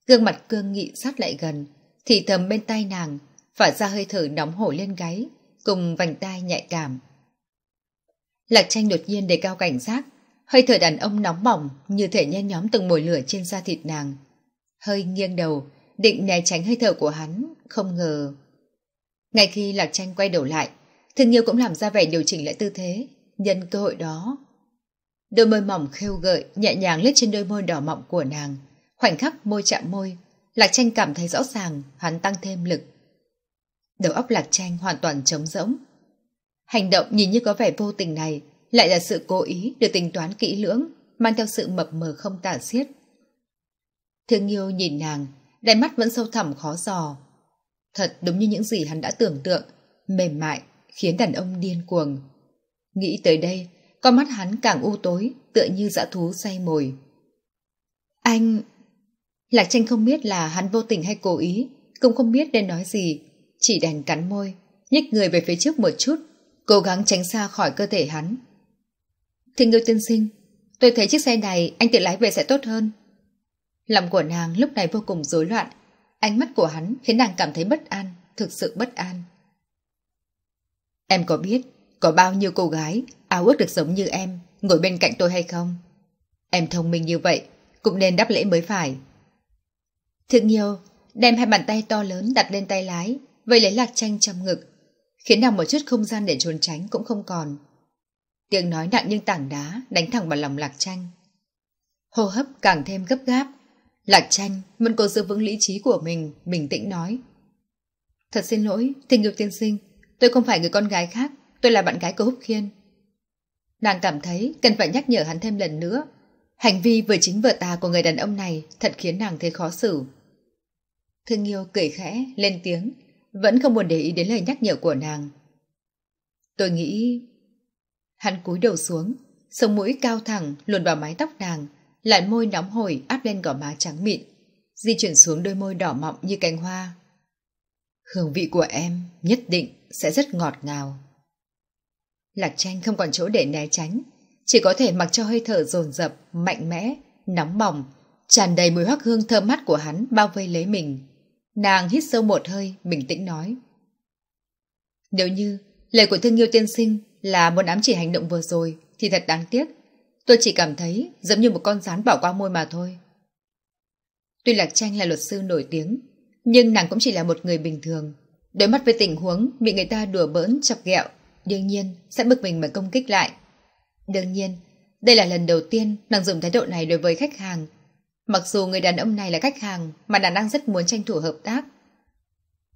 Gương mặt cương nghị sát lại gần, thì thầm bên tai nàng, phả ra hơi thở nóng hổi lên gáy, cùng vành tai nhạy cảm. Lạc tranh đột nhiên đề cao cảnh giác, hơi thở đàn ông nóng bỏng như thể nhen nhóm từng mồi lửa trên da thịt nàng. Hơi nghiêng đầu, định né tránh hơi thở của hắn, không ngờ. Ngay khi Lạc tranh quay đầu lại, thương yêu cũng làm ra vẻ điều chỉnh lại tư thế, nhân cơ hội đó. Đôi môi mỏng khêu gợi, nhẹ nhàng lướt trên đôi môi đỏ mọng của nàng. Khoảnh khắc môi chạm môi, Lạc tranh cảm thấy rõ ràng, hắn tăng thêm lực. Đầu óc Lạc tranh hoàn toàn trống rỗng, Hành động nhìn như có vẻ vô tình này lại là sự cố ý được tính toán kỹ lưỡng mang theo sự mập mờ không tả xiết. Thương yêu nhìn nàng đáy mắt vẫn sâu thẳm khó dò. Thật đúng như những gì hắn đã tưởng tượng mềm mại khiến đàn ông điên cuồng. Nghĩ tới đây con mắt hắn càng u tối tựa như dã thú say mồi. Anh... Lạc tranh không biết là hắn vô tình hay cố ý cũng không biết nên nói gì chỉ đành cắn môi nhích người về phía trước một chút cố gắng tránh xa khỏi cơ thể hắn. Thình yêu tiên sinh, tôi thấy chiếc xe này anh tự lái về sẽ tốt hơn. Lòng của nàng lúc này vô cùng rối loạn, ánh mắt của hắn khiến nàng cảm thấy bất an, thực sự bất an. Em có biết có bao nhiêu cô gái áo ước được giống như em ngồi bên cạnh tôi hay không? Em thông minh như vậy, cũng nên đáp lễ mới phải. Thượng nhiều, đem hai bàn tay to lớn đặt lên tay lái, vây lấy lạc tranh trong ngực, khiến nàng một chút không gian để trốn tránh cũng không còn. Tiếng nói nặng như tảng đá đánh thẳng vào lòng Lạc Tranh. Hô hấp càng thêm gấp gáp. Lạc Tranh vẫn cố giữ vững lý trí của mình, bình tĩnh nói. Thật xin lỗi, tình yêu tiên sinh. Tôi không phải người con gái khác, tôi là bạn gái của Húc Khiên. Nàng cảm thấy cần phải nhắc nhở hắn thêm lần nữa. Hành vi vừa chính vừa tà của người đàn ông này thật khiến nàng thấy khó xử. Thương yêu cười khẽ, lên tiếng, vẫn không muốn để ý đến lời nhắc nhở của nàng. Tôi nghĩ... Hắn cúi đầu xuống, sống mũi cao thẳng luồn vào mái tóc nàng, lại môi nóng hổi áp lên gò má trắng mịn, di chuyển xuống đôi môi đỏ mọng như cánh hoa. Hương vị của em nhất định sẽ rất ngọt ngào. Lạc tranh không còn chỗ để né tránh, chỉ có thể mặc cho hơi thở dồn dập, mạnh mẽ, nóng bỏng, tràn đầy mùi hoắc hương thơm mát của hắn bao vây lấy mình. Nàng hít sâu một hơi, bình tĩnh nói. Nếu như lời của thương yêu tiên sinh là muốn ám chỉ hành động vừa rồi thì thật đáng tiếc. Tôi chỉ cảm thấy giống như một con rán bỏ qua môi mà thôi. Tuy Lạc Tranh là luật sư nổi tiếng, nhưng nàng cũng chỉ là một người bình thường. Đối mắt với tình huống bị người ta đùa bỡn, chọc ghẹo, đương nhiên sẽ bực mình mà công kích lại. Đương nhiên, đây là lần đầu tiên nàng dùng thái độ này đối với khách hàng Mặc dù người đàn ông này là khách hàng mà nàng đang rất muốn tranh thủ hợp tác.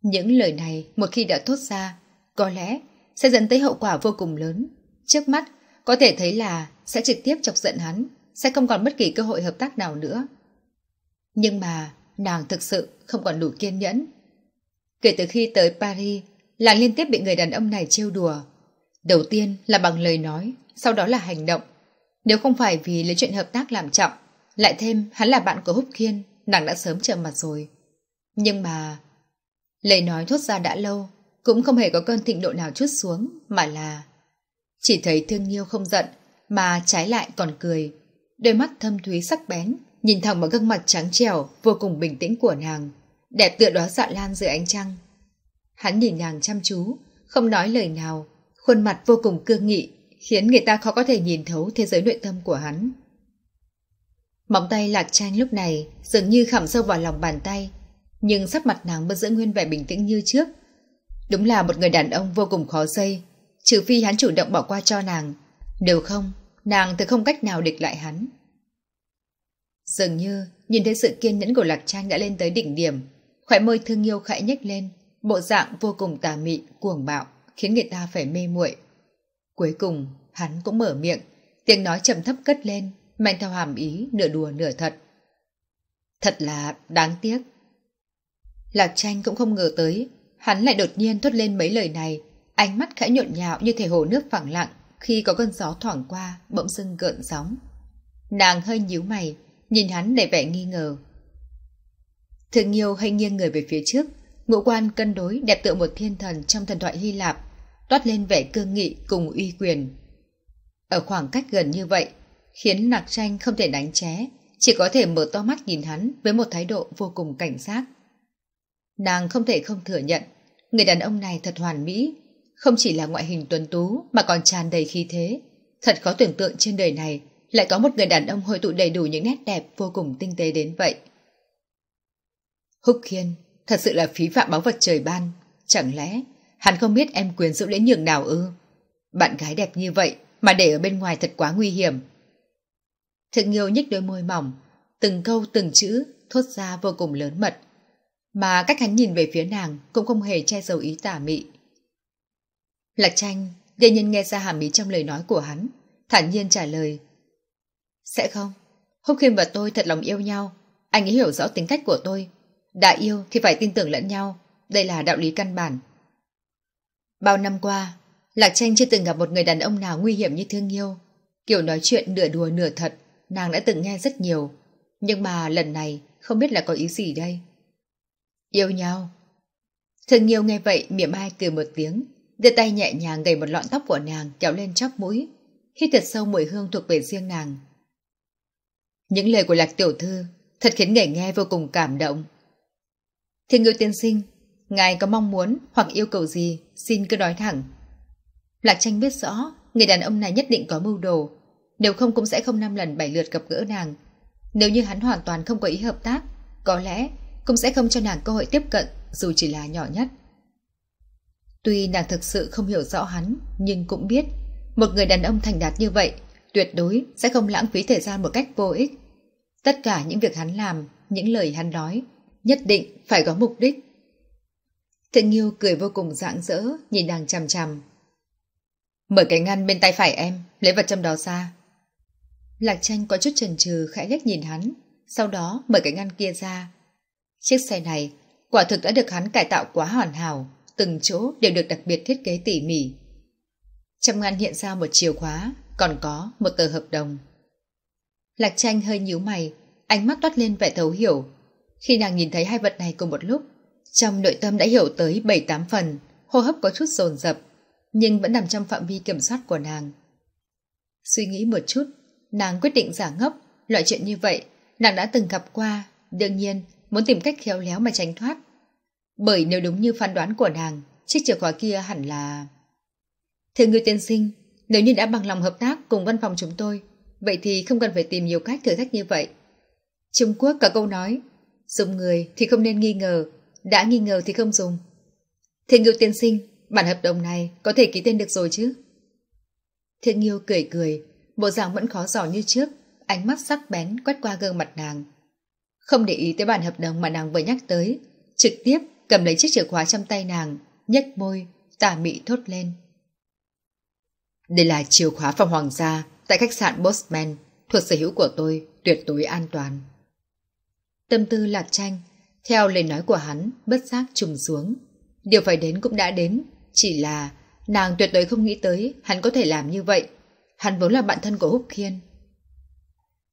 Những lời này một khi đã thốt ra, có lẽ sẽ dẫn tới hậu quả vô cùng lớn. Trước mắt, có thể thấy là sẽ trực tiếp chọc giận hắn, sẽ không còn bất kỳ cơ hội hợp tác nào nữa. Nhưng mà nàng thực sự không còn đủ kiên nhẫn. Kể từ khi tới Paris, nàng liên tiếp bị người đàn ông này trêu đùa. Đầu tiên là bằng lời nói, sau đó là hành động. Nếu không phải vì lấy chuyện hợp tác làm trọng, lại thêm hắn là bạn của Húc Khiên nàng đã sớm trợ mặt rồi. Nhưng mà... Lời nói thốt ra đã lâu, cũng không hề có cơn thịnh độ nào chút xuống, mà là... Chỉ thấy thương yêu không giận, mà trái lại còn cười. Đôi mắt thâm thúy sắc bén, nhìn thẳng vào gương mặt trắng trẻo, vô cùng bình tĩnh của nàng. Đẹp tựa đó dạ lan dưới ánh trăng. Hắn nhìn nàng chăm chú, không nói lời nào, khuôn mặt vô cùng cương nghị, khiến người ta khó có thể nhìn thấu thế giới nội tâm của hắn. Móng tay lạc tranh lúc này dường như khẳm sâu vào lòng bàn tay, nhưng sắc mặt nàng vẫn giữ nguyên vẻ bình tĩnh như trước. Đúng là một người đàn ông vô cùng khó dây, trừ phi hắn chủ động bỏ qua cho nàng, đều không, nàng thì không cách nào địch lại hắn. Dường như nhìn thấy sự kiên nhẫn của Lạc Tranh đã lên tới đỉnh điểm, khỏe môi thương yêu khẽ nhếch lên, bộ dạng vô cùng tà mị, cuồng bạo, khiến người ta phải mê muội. Cuối cùng, hắn cũng mở miệng, tiếng nói trầm thấp cất lên, mạnh theo hàm ý nửa đùa nửa thật. Thật là đáng tiếc. Lạc tranh cũng không ngờ tới, hắn lại đột nhiên thốt lên mấy lời này, ánh mắt khẽ nhộn nhạo như thể hồ nước phẳng lặng khi có cơn gió thoảng qua bỗng dưng gợn sóng. Nàng hơi nhíu mày, nhìn hắn để vẻ nghi ngờ. thường nhiều hay nghiêng người về phía trước, ngũ quan cân đối đẹp tựa một thiên thần trong thần thoại Hy Lạp, toát lên vẻ cương nghị cùng uy quyền. Ở khoảng cách gần như vậy, khiến Lạc Tranh không thể đánh ché, chỉ có thể mở to mắt nhìn hắn với một thái độ vô cùng cảnh giác. Nàng không thể không thừa nhận, người đàn ông này thật hoàn mỹ, không chỉ là ngoại hình tuấn tú mà còn tràn đầy khí thế. Thật khó tưởng tượng trên đời này lại có một người đàn ông hội tụ đầy đủ những nét đẹp vô cùng tinh tế đến vậy. Húc Khiên thật sự là phí phạm báu vật trời ban, chẳng lẽ hắn không biết em quyến rũ lễ nhường nào ư? Bạn gái đẹp như vậy mà để ở bên ngoài thật quá nguy hiểm thượng Nghiêu nhích đôi môi mỏng, từng câu từng chữ thốt ra vô cùng lớn mật. Mà cách hắn nhìn về phía nàng cũng không hề che giấu ý tả mị. Lạc tranh, gây nhân nghe ra hàm ý trong lời nói của hắn, thản nhiên trả lời. Sẽ không, Húc Khiêm và tôi thật lòng yêu nhau, anh ấy hiểu rõ tính cách của tôi. Đã yêu thì phải tin tưởng lẫn nhau, đây là đạo lý căn bản. Bao năm qua, Lạc Tranh chưa từng gặp một người đàn ông nào nguy hiểm như Thương yêu, Kiểu nói chuyện nửa đùa nửa thật, nàng đã từng nghe rất nhiều, nhưng mà lần này không biết là có ý gì đây. Yêu nhau. thường nhiều nghe vậy miệng mai cười một tiếng, đưa tay nhẹ nhàng gầy một lọn tóc của nàng kéo lên chóp mũi, hít thật sâu mùi hương thuộc về riêng nàng. Những lời của lạc tiểu thư thật khiến người nghe vô cùng cảm động. Thiên ngưu tiên sinh, ngài có mong muốn hoặc yêu cầu gì, xin cứ nói thẳng. Lạc tranh biết rõ, người đàn ông này nhất định có mưu đồ, nếu không cũng sẽ không năm lần bảy lượt gặp gỡ nàng. Nếu như hắn hoàn toàn không có ý hợp tác, có lẽ cũng sẽ không cho nàng cơ hội tiếp cận dù chỉ là nhỏ nhất. Tuy nàng thực sự không hiểu rõ hắn, nhưng cũng biết một người đàn ông thành đạt như vậy tuyệt đối sẽ không lãng phí thời gian một cách vô ích. Tất cả những việc hắn làm, những lời hắn nói, nhất định phải có mục đích. Thịnh Nghiêu cười vô cùng rạng rỡ, nhìn nàng chằm chằm. Mở cái ngăn bên tay phải em, lấy vật trong đó ra, Lạc tranh có chút chần chừ khẽ liếc nhìn hắn, sau đó mở cái ngăn kia ra. Chiếc xe này quả thực đã được hắn cải tạo quá hoàn hảo, từng chỗ đều được đặc biệt thiết kế tỉ mỉ. Trong ngăn hiện ra một chìa khóa, còn có một tờ hợp đồng. Lạc tranh hơi nhíu mày, ánh mắt toát lên vẻ thấu hiểu. Khi nàng nhìn thấy hai vật này cùng một lúc, trong nội tâm đã hiểu tới 7-8 phần, hô hấp có chút dồn dập nhưng vẫn nằm trong phạm vi kiểm soát của nàng. Suy nghĩ một chút, Nàng quyết định giả ngốc, loại chuyện như vậy nàng đã từng gặp qua, đương nhiên muốn tìm cách khéo léo mà tránh thoát. Bởi nếu đúng như phán đoán của nàng, chiếc chìa khóa kia hẳn là... Thưa ngư tiên sinh, nếu như đã bằng lòng hợp tác cùng văn phòng chúng tôi, vậy thì không cần phải tìm nhiều cách thử thách như vậy. Trung Quốc có câu nói, dùng người thì không nên nghi ngờ, đã nghi ngờ thì không dùng. Thiên Ngưu tiên sinh, bản hợp đồng này có thể ký tên được rồi chứ? Thiên Ngưu cười cười, bộ dạng vẫn khó giỏ như trước, ánh mắt sắc bén quét qua gương mặt nàng. Không để ý tới bản hợp đồng mà nàng vừa nhắc tới, trực tiếp cầm lấy chiếc chìa khóa trong tay nàng, nhếch môi, tà mị thốt lên. Đây là chìa khóa phòng hoàng gia tại khách sạn Bosman, thuộc sở hữu của tôi, tuyệt đối an toàn. Tâm tư lạc tranh, theo lời nói của hắn, bất giác trùng xuống. Điều phải đến cũng đã đến, chỉ là nàng tuyệt đối không nghĩ tới hắn có thể làm như vậy Hắn vốn là bạn thân của Húc Khiên.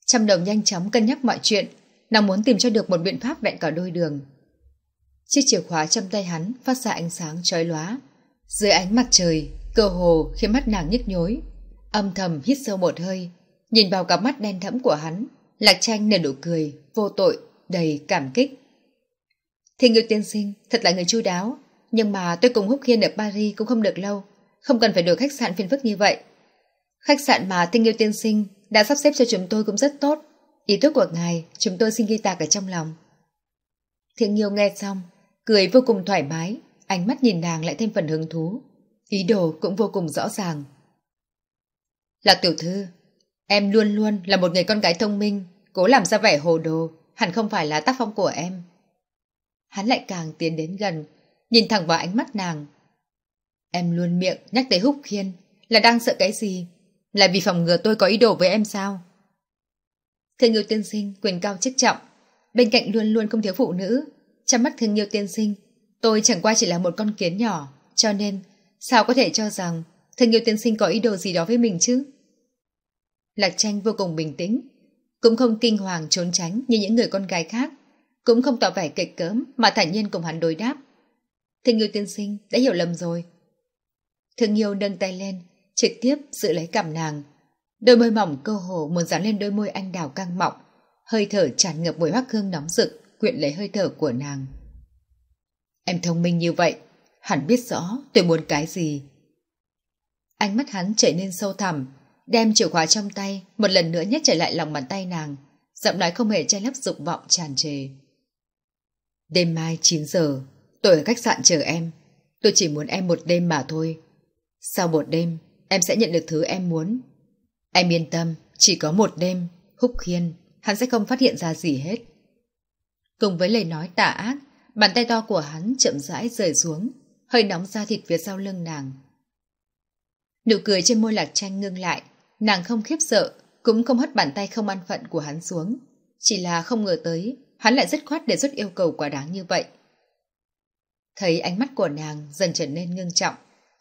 Trăm đồng nhanh chóng cân nhắc mọi chuyện, nàng muốn tìm cho được một biện pháp vẹn cả đôi đường. Chiếc chìa khóa trong tay hắn phát ra ánh sáng chói lóa. Dưới ánh mặt trời, cơ hồ khiến mắt nàng nhức nhối. Âm thầm hít sâu một hơi, nhìn vào cặp mắt đen thẫm của hắn, Lạc Tranh nở nụ cười, vô tội, đầy cảm kích. Thiên Ngưu tiên sinh, thật là người chu đáo, nhưng mà tôi cùng Húc Khiên ở Paris cũng không được lâu, không cần phải đổi khách sạn phiền phức như vậy. Khách sạn mà tinh yêu tiên sinh đã sắp xếp cho chúng tôi cũng rất tốt. Ý tốt của ngài chúng tôi xin ghi tạc ở trong lòng. Thiện Nhiêu nghe xong, cười vô cùng thoải mái, ánh mắt nhìn nàng lại thêm phần hứng thú. Ý đồ cũng vô cùng rõ ràng. Là tiểu thư, em luôn luôn là một người con gái thông minh, cố làm ra vẻ hồ đồ, hẳn không phải là tác phong của em. Hắn lại càng tiến đến gần, nhìn thẳng vào ánh mắt nàng. Em luôn miệng nhắc tới húc khiên, là đang sợ cái gì là vì phòng ngừa tôi có ý đồ với em sao? Thương yêu tiên sinh, quyền cao chức trọng. Bên cạnh luôn luôn không thiếu phụ nữ. Trong mắt thương yêu tiên sinh, tôi chẳng qua chỉ là một con kiến nhỏ. Cho nên, sao có thể cho rằng thương yêu tiên sinh có ý đồ gì đó với mình chứ? Lạc tranh vô cùng bình tĩnh. Cũng không kinh hoàng trốn tránh như những người con gái khác. Cũng không tỏ vẻ kịch cớm mà thản nhiên cùng hắn đối đáp. Thương yêu tiên sinh đã hiểu lầm rồi. Thương yêu nâng tay lên, trực tiếp giữ lấy cằm nàng. Đôi môi mỏng cơ hồ muốn dán lên đôi môi anh đào căng mọng, hơi thở tràn ngập mùi hoắc hương nóng rực, quyện lấy hơi thở của nàng. Em thông minh như vậy, hẳn biết rõ tôi muốn cái gì. Ánh mắt hắn trở nên sâu thẳm, đem chìa khóa trong tay, một lần nữa nhét trở lại lòng bàn tay nàng, giọng nói không hề che lấp dục vọng tràn trề. Đêm mai 9 giờ, tôi ở khách sạn chờ em. Tôi chỉ muốn em một đêm mà thôi. Sau một đêm, Em sẽ nhận được thứ em muốn. Em yên tâm, chỉ có một đêm, húc khiên, hắn sẽ không phát hiện ra gì hết. Cùng với lời nói tà ác, bàn tay to của hắn chậm rãi rời xuống, hơi nóng da thịt phía sau lưng nàng. Nụ cười trên môi lạc tranh ngưng lại, nàng không khiếp sợ, cũng không hất bàn tay không an phận của hắn xuống. Chỉ là không ngờ tới, hắn lại dứt khoát để rút yêu cầu quá đáng như vậy. Thấy ánh mắt của nàng dần trở nên ngưng trọng,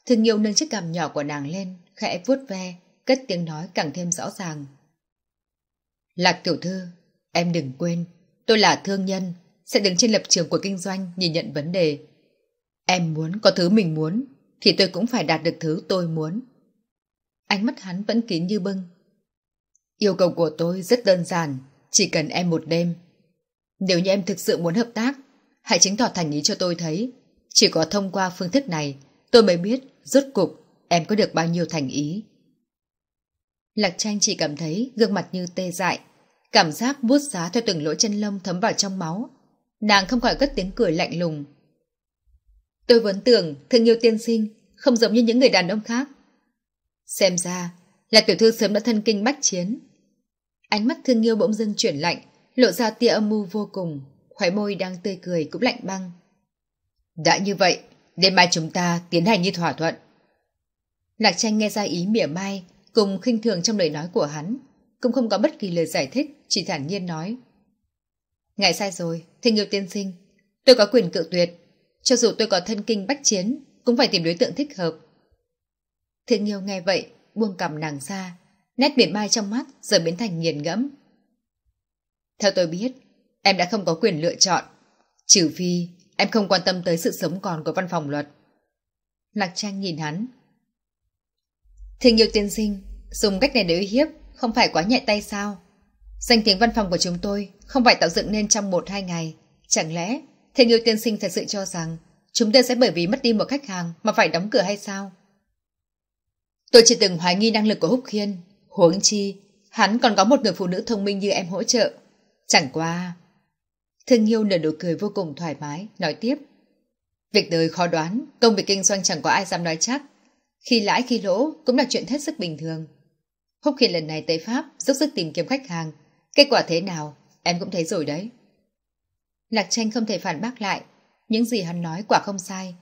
Thương Nhiêu nâng chiếc cằm nhỏ của nàng lên, khẽ vuốt ve, cất tiếng nói càng thêm rõ ràng. Lạc tiểu thư, em đừng quên, tôi là thương nhân, sẽ đứng trên lập trường của kinh doanh nhìn nhận vấn đề. Em muốn có thứ mình muốn, thì tôi cũng phải đạt được thứ tôi muốn. Ánh mắt hắn vẫn kín như bưng. Yêu cầu của tôi rất đơn giản, chỉ cần em một đêm. Nếu như em thực sự muốn hợp tác, hãy chứng tỏ thành ý cho tôi thấy. Chỉ có thông qua phương thức này Tôi mới biết, rốt cục, em có được bao nhiêu thành ý. Lạc tranh chỉ cảm thấy gương mặt như tê dại. Cảm giác bút giá theo từng lỗ chân lông thấm vào trong máu. Nàng không khỏi cất tiếng cười lạnh lùng. Tôi vốn tưởng thương yêu tiên sinh, không giống như những người đàn ông khác. Xem ra, là tiểu thư sớm đã thân kinh bách chiến. Ánh mắt thương yêu bỗng dưng chuyển lạnh, lộ ra tia âm mưu vô cùng, khóe môi đang tươi cười cũng lạnh băng. Đã như vậy, Đêm mai chúng ta tiến hành như thỏa thuận. Lạc tranh nghe ra ý mỉa mai, cùng khinh thường trong lời nói của hắn, cũng không có bất kỳ lời giải thích, chỉ thản nhiên nói. Ngài sai rồi, thinh yêu tiên sinh, tôi có quyền cự tuyệt, cho dù tôi có thân kinh bách chiến, cũng phải tìm đối tượng thích hợp. Thiên Nghiêu nghe vậy, buông cầm nàng ra, nét biển mai trong mắt giờ biến thành nghiền ngẫm. Theo tôi biết, em đã không có quyền lựa chọn, trừ phi Em không quan tâm tới sự sống còn của văn phòng luật. Lạc Trang nhìn hắn. Thịnh nhược tiên sinh, dùng cách này để uy hiếp, không phải quá nhạy tay sao? Danh tiếng văn phòng của chúng tôi không phải tạo dựng nên trong một hai ngày. Chẳng lẽ thịnh nhược tiên sinh thật sự cho rằng chúng tôi sẽ bởi vì mất đi một khách hàng mà phải đóng cửa hay sao? Tôi chỉ từng hoài nghi năng lực của Húc Khiên. Huống chi, hắn còn có một người phụ nữ thông minh như em hỗ trợ. Chẳng qua, Thương Yêu nở nụ cười vô cùng thoải mái, nói tiếp. Việc đời khó đoán, công việc kinh doanh chẳng có ai dám nói chắc. Khi lãi khi lỗ cũng là chuyện hết sức bình thường. Húc khi lần này tới Pháp giúp sức tìm kiếm khách hàng. Kết quả thế nào, em cũng thấy rồi đấy. Lạc tranh không thể phản bác lại. Những gì hắn nói quả không sai.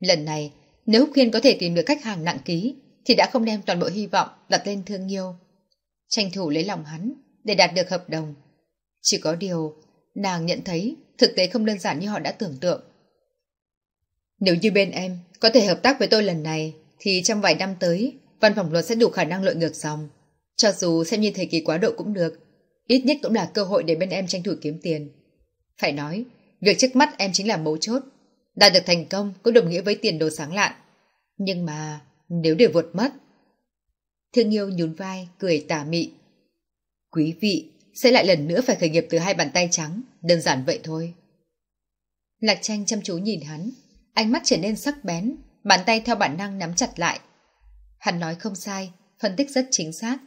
Lần này, nếu Húc Khiên có thể tìm được khách hàng nặng ký, thì đã không đem toàn bộ hy vọng đặt lên thương yêu. Tranh thủ lấy lòng hắn để đạt được hợp đồng. Chỉ có điều Nàng nhận thấy thực tế không đơn giản như họ đã tưởng tượng. Nếu như bên em có thể hợp tác với tôi lần này thì trong vài năm tới văn phòng luật sẽ đủ khả năng lội ngược dòng. Cho dù xem như thời kỳ quá độ cũng được, ít nhất cũng là cơ hội để bên em tranh thủ kiếm tiền. Phải nói, việc trước mắt em chính là mấu chốt. Đạt được thành công cũng đồng nghĩa với tiền đồ sáng lạn. Nhưng mà nếu để vượt mất... Thương yêu nhún vai, cười tà mị. Quý vị sẽ lại lần nữa phải khởi nghiệp từ hai bàn tay trắng, đơn giản vậy thôi. Lạc tranh chăm chú nhìn hắn, ánh mắt trở nên sắc bén, bàn tay theo bản năng nắm chặt lại. Hắn nói không sai, phân tích rất chính xác.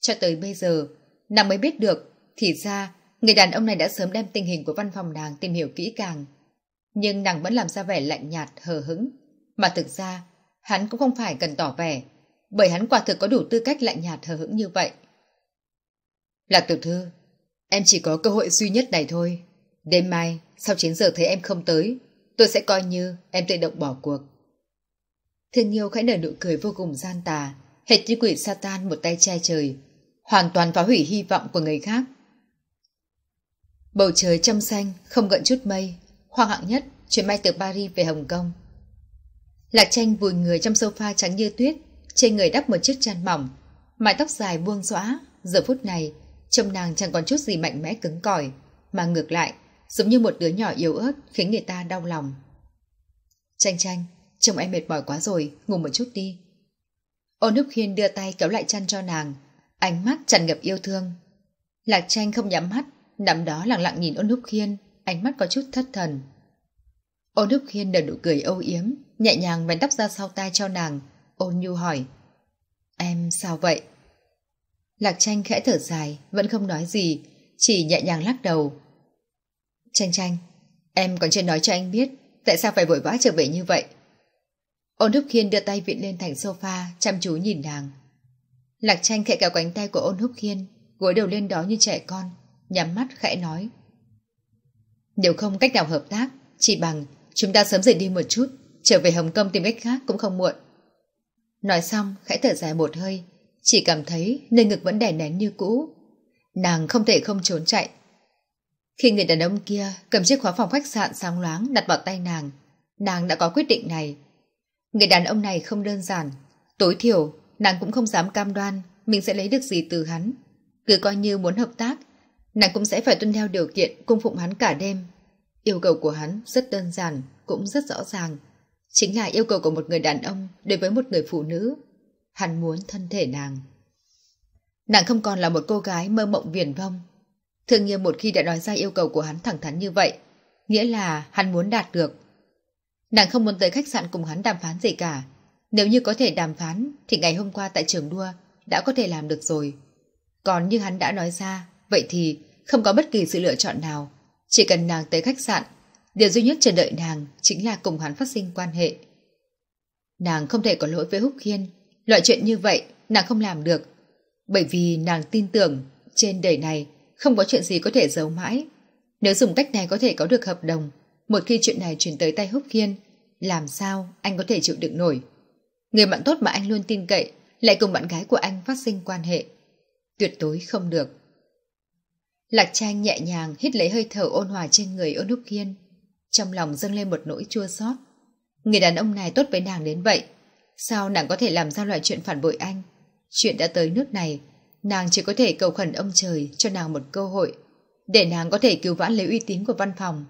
Cho tới bây giờ, nàng mới biết được, thì ra, người đàn ông này đã sớm đem tình hình của văn phòng nàng tìm hiểu kỹ càng. Nhưng nàng vẫn làm ra vẻ lạnh nhạt, hờ hững. Mà thực ra, hắn cũng không phải cần tỏ vẻ, bởi hắn quả thực có đủ tư cách lạnh nhạt hờ hững như vậy. Lạc tiểu thư, em chỉ có cơ hội duy nhất này thôi. Đêm mai, sau 9 giờ thấy em không tới, tôi sẽ coi như em tự động bỏ cuộc. Thương yêu khẽ nở nụ cười vô cùng gian tà, hệt như quỷ Satan một tay che trời, hoàn toàn phá hủy hy vọng của người khác. Bầu trời trong xanh, không gợn chút mây, hoang hạng nhất chuyến bay từ Paris về Hồng Kông. Lạc tranh vùi người trong sofa trắng như tuyết, trên người đắp một chiếc chăn mỏng, mái tóc dài buông xõa, giờ phút này Trông nàng chẳng còn chút gì mạnh mẽ cứng cỏi, mà ngược lại, giống như một đứa nhỏ yếu ớt khiến người ta đau lòng. Tranh tranh, chồng em mệt mỏi quá rồi, ngủ một chút đi. Ôn Đức khiên đưa tay kéo lại chăn cho nàng, ánh mắt tràn ngập yêu thương. Lạc tranh không nhắm mắt, nằm đó lặng lặng nhìn ôn Đức khiên ánh mắt có chút thất thần. Ôn Đức khiên nở nụ cười âu yếm, nhẹ nhàng vén tóc ra sau tai cho nàng, ôn nhu hỏi. Em sao vậy? Lạc tranh khẽ thở dài, vẫn không nói gì, chỉ nhẹ nhàng lắc đầu. Tranh tranh, em còn chưa nói cho anh biết, tại sao phải vội vã trở về như vậy? Ôn Húc Khiên đưa tay viện lên thành sofa, chăm chú nhìn nàng. Lạc tranh khẽ kéo cánh tay của ôn Húc Khiên, gối đầu lên đó như trẻ con, nhắm mắt khẽ nói. Nếu không cách nào hợp tác, chỉ bằng chúng ta sớm rời đi một chút, trở về Hồng Kông tìm cách khác cũng không muộn. Nói xong, khẽ thở dài một hơi, chỉ cảm thấy nơi ngực vẫn đè nén như cũ. Nàng không thể không trốn chạy. Khi người đàn ông kia cầm chiếc khóa phòng khách sạn sáng loáng đặt vào tay nàng, nàng đã có quyết định này. Người đàn ông này không đơn giản. Tối thiểu, nàng cũng không dám cam đoan mình sẽ lấy được gì từ hắn. Cứ coi như muốn hợp tác, nàng cũng sẽ phải tuân theo điều kiện cung phụng hắn cả đêm. Yêu cầu của hắn rất đơn giản, cũng rất rõ ràng. Chính là yêu cầu của một người đàn ông đối với một người phụ nữ. Hắn muốn thân thể nàng. Nàng không còn là một cô gái mơ mộng viển vông. Thượng nghiêm một khi đã nói ra yêu cầu của hắn thẳng thắn như vậy, nghĩa là hắn muốn đạt được. Nàng không muốn tới khách sạn cùng hắn đàm phán gì cả. Nếu như có thể đàm phán thì ngày hôm qua tại trường đua đã có thể làm được rồi. Còn như hắn đã nói ra, vậy thì không có bất kỳ sự lựa chọn nào. Chỉ cần nàng tới khách sạn, điều duy nhất chờ đợi nàng chính là cùng hắn phát sinh quan hệ. Nàng không thể có lỗi với Húc Khiên Loại chuyện như vậy nàng không làm được. Bởi vì nàng tin tưởng trên đời này không có chuyện gì có thể giấu mãi. Nếu dùng cách này có thể có được hợp đồng, một khi chuyện này chuyển tới tay Húc Khiên, làm sao anh có thể chịu đựng nổi. Người bạn tốt mà anh luôn tin cậy lại cùng bạn gái của anh phát sinh quan hệ. Tuyệt đối không được. Lạc Trang nhẹ nhàng hít lấy hơi thở ôn hòa trên người ôn Húc Khiên. Trong lòng dâng lên một nỗi chua xót Người đàn ông này tốt với nàng đến vậy Sao nàng có thể làm ra loại chuyện phản bội anh? Chuyện đã tới nước này, nàng chỉ có thể cầu khẩn ông trời cho nàng một cơ hội để nàng có thể cứu vãn lấy uy tín của văn phòng.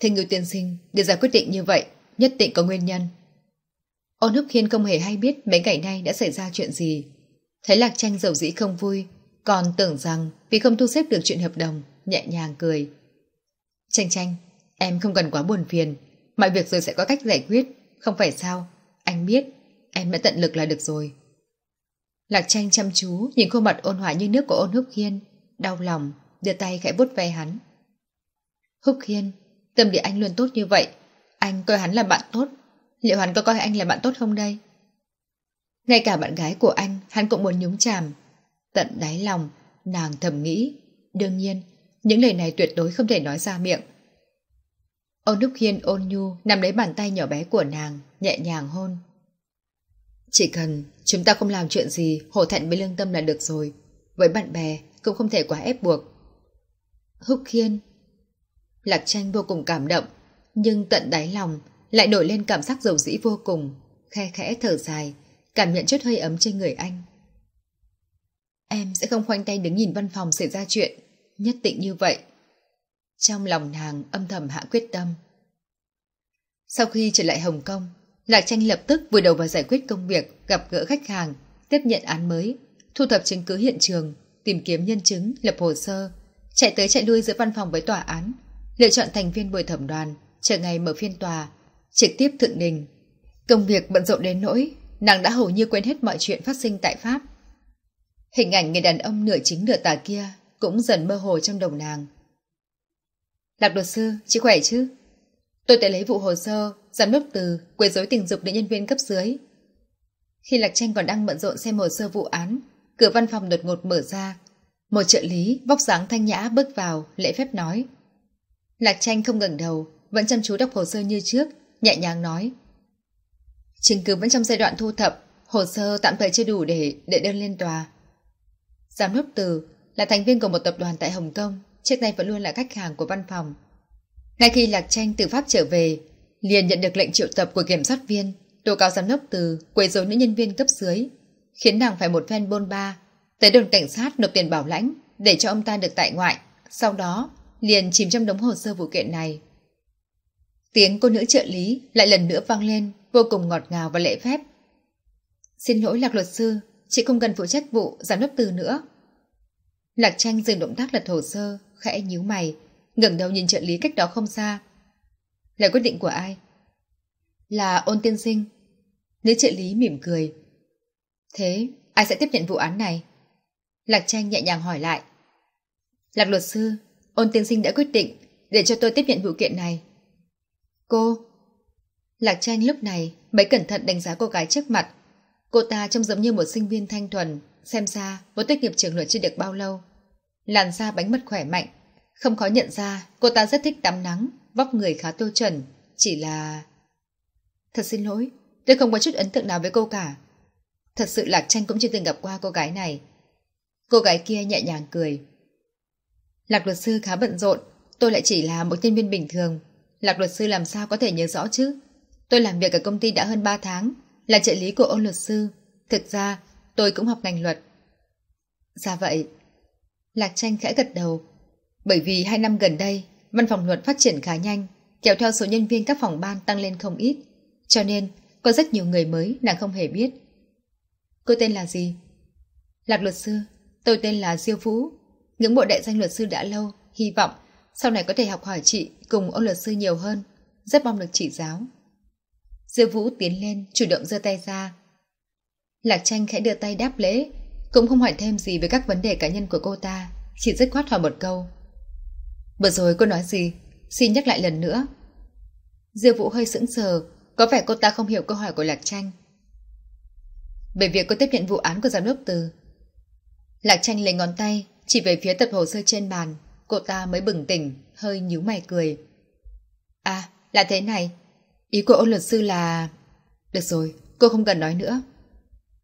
Thầy ngưu tiên sinh đưa ra quyết định như vậy nhất định có nguyên nhân. Ôn húc hiên không hề hay biết mấy ngày nay đã xảy ra chuyện gì. Thấy lạc tranh dầu dĩ không vui, còn tưởng rằng vì không thu xếp được chuyện hợp đồng, nhẹ nhàng cười. Tranh tranh, em không cần quá buồn phiền, mọi việc rồi sẽ có cách giải quyết không phải sao? Anh biết, em đã tận lực là được rồi. Lạc tranh chăm chú, nhìn khuôn mặt ôn hòa như nước của ôn húc hiên, đau lòng, đưa tay khẽ vuốt ve hắn. Húc hiên, tâm địa anh luôn tốt như vậy, anh coi hắn là bạn tốt, liệu hắn có coi anh là bạn tốt không đây? Ngay cả bạn gái của anh, hắn cũng muốn nhúng chàm. Tận đáy lòng, nàng thầm nghĩ, đương nhiên, những lời này tuyệt đối không thể nói ra miệng. Ôn Đức Hiên ôn nhu nằm lấy bàn tay nhỏ bé của nàng, nhẹ nhàng hôn. Chỉ cần chúng ta không làm chuyện gì hổ thẹn với lương tâm là được rồi. Với bạn bè cũng không thể quá ép buộc. Húc Hiên Lạc tranh vô cùng cảm động, nhưng tận đáy lòng lại nổi lên cảm giác dầu dĩ vô cùng, khe khẽ thở dài, cảm nhận chút hơi ấm trên người anh. Em sẽ không khoanh tay đứng nhìn văn phòng xảy ra chuyện, nhất định như vậy. Trong lòng nàng âm thầm hạ quyết tâm. Sau khi trở lại Hồng Kông, Lạc Tranh lập tức vừa đầu vào giải quyết công việc, gặp gỡ khách hàng, tiếp nhận án mới, thu thập chứng cứ hiện trường, tìm kiếm nhân chứng, lập hồ sơ, chạy tới chạy lui giữa văn phòng với tòa án, lựa chọn thành viên buổi thẩm đoàn, chờ ngày mở phiên tòa, trực tiếp thượng đình. Công việc bận rộn đến nỗi, nàng đã hầu như quên hết mọi chuyện phát sinh tại Pháp. Hình ảnh người đàn ông nửa chính nửa tà kia cũng dần mơ hồ trong đầu nàng. Lạc luật sư, chị khỏe chứ? Tôi tới lấy vụ hồ sơ, giám đốc từ, quấy rối tình dục đến nhân viên cấp dưới. Khi Lạc Tranh còn đang bận rộn xem hồ sơ vụ án, cửa văn phòng đột ngột mở ra. Một trợ lý, vóc dáng thanh nhã bước vào, lễ phép nói. Lạc Tranh không ngẩng đầu, vẫn chăm chú đọc hồ sơ như trước, nhẹ nhàng nói. Chứng cứ vẫn trong giai đoạn thu thập, hồ sơ tạm thời chưa đủ để để đơn lên tòa. Giám đốc Từ là thành viên của một tập đoàn tại Hồng Kông trước nay vẫn luôn là khách hàng của văn phòng. Ngay khi Lạc Tranh từ Pháp trở về, liền nhận được lệnh triệu tập của kiểm soát viên, tố cáo giám đốc từ quấy rối nữ nhân viên cấp dưới, khiến nàng phải một phen bôn ba, tới đồn cảnh sát nộp tiền bảo lãnh để cho ông ta được tại ngoại, sau đó liền chìm trong đống hồ sơ vụ kiện này. Tiếng cô nữ trợ lý lại lần nữa vang lên, vô cùng ngọt ngào và lễ phép. Xin lỗi Lạc luật sư, chị không cần phụ trách vụ giám đốc từ nữa. Lạc tranh dừng động tác lật hồ sơ, khẽ nhíu mày, ngẩng đầu nhìn trợ lý cách đó không xa. Là quyết định của ai? Là ôn tiên sinh. Nữ trợ lý mỉm cười. Thế, ai sẽ tiếp nhận vụ án này? Lạc tranh nhẹ nhàng hỏi lại. Lạc luật sư, ôn tiên sinh đã quyết định để cho tôi tiếp nhận vụ kiện này. Cô? Lạc tranh lúc này mới cẩn thận đánh giá cô gái trước mặt. Cô ta trông giống như một sinh viên thanh thuần, xem ra mới tốt nghiệp trường luật chưa được bao lâu làn da bánh mật khỏe mạnh. Không khó nhận ra, cô ta rất thích tắm nắng, vóc người khá tiêu chuẩn, chỉ là... Thật xin lỗi, tôi không có chút ấn tượng nào với cô cả. Thật sự Lạc Tranh cũng chưa từng gặp qua cô gái này. Cô gái kia nhẹ nhàng cười. Lạc luật sư khá bận rộn, tôi lại chỉ là một nhân viên bình thường. Lạc luật sư làm sao có thể nhớ rõ chứ? Tôi làm việc ở công ty đã hơn ba tháng, là trợ lý của ôn luật sư. Thực ra, tôi cũng học ngành luật. Ra dạ vậy, Lạc tranh khẽ gật đầu. Bởi vì hai năm gần đây, văn phòng luật phát triển khá nhanh, kéo theo số nhân viên các phòng ban tăng lên không ít. Cho nên, có rất nhiều người mới nàng không hề biết. Cô tên là gì? Lạc luật sư, tôi tên là Diêu Vũ. Ngưỡng mộ đại danh luật sư đã lâu, hy vọng sau này có thể học hỏi chị cùng ông luật sư nhiều hơn. Rất mong được chỉ giáo. Diêu Vũ tiến lên, chủ động giơ tay ra. Lạc tranh khẽ đưa tay đáp lễ, cũng không hỏi thêm gì về các vấn đề cá nhân của cô ta Chỉ dứt khoát hỏi một câu Vừa rồi cô nói gì Xin nhắc lại lần nữa Diêu Vũ hơi sững sờ Có vẻ cô ta không hiểu câu hỏi của Lạc Tranh Về việc cô tiếp nhận vụ án của giám đốc từ Lạc Tranh lấy ngón tay Chỉ về phía tập hồ sơ trên bàn Cô ta mới bừng tỉnh Hơi nhíu mày cười À là thế này Ý của ôn luật sư là... Được rồi, cô không cần nói nữa.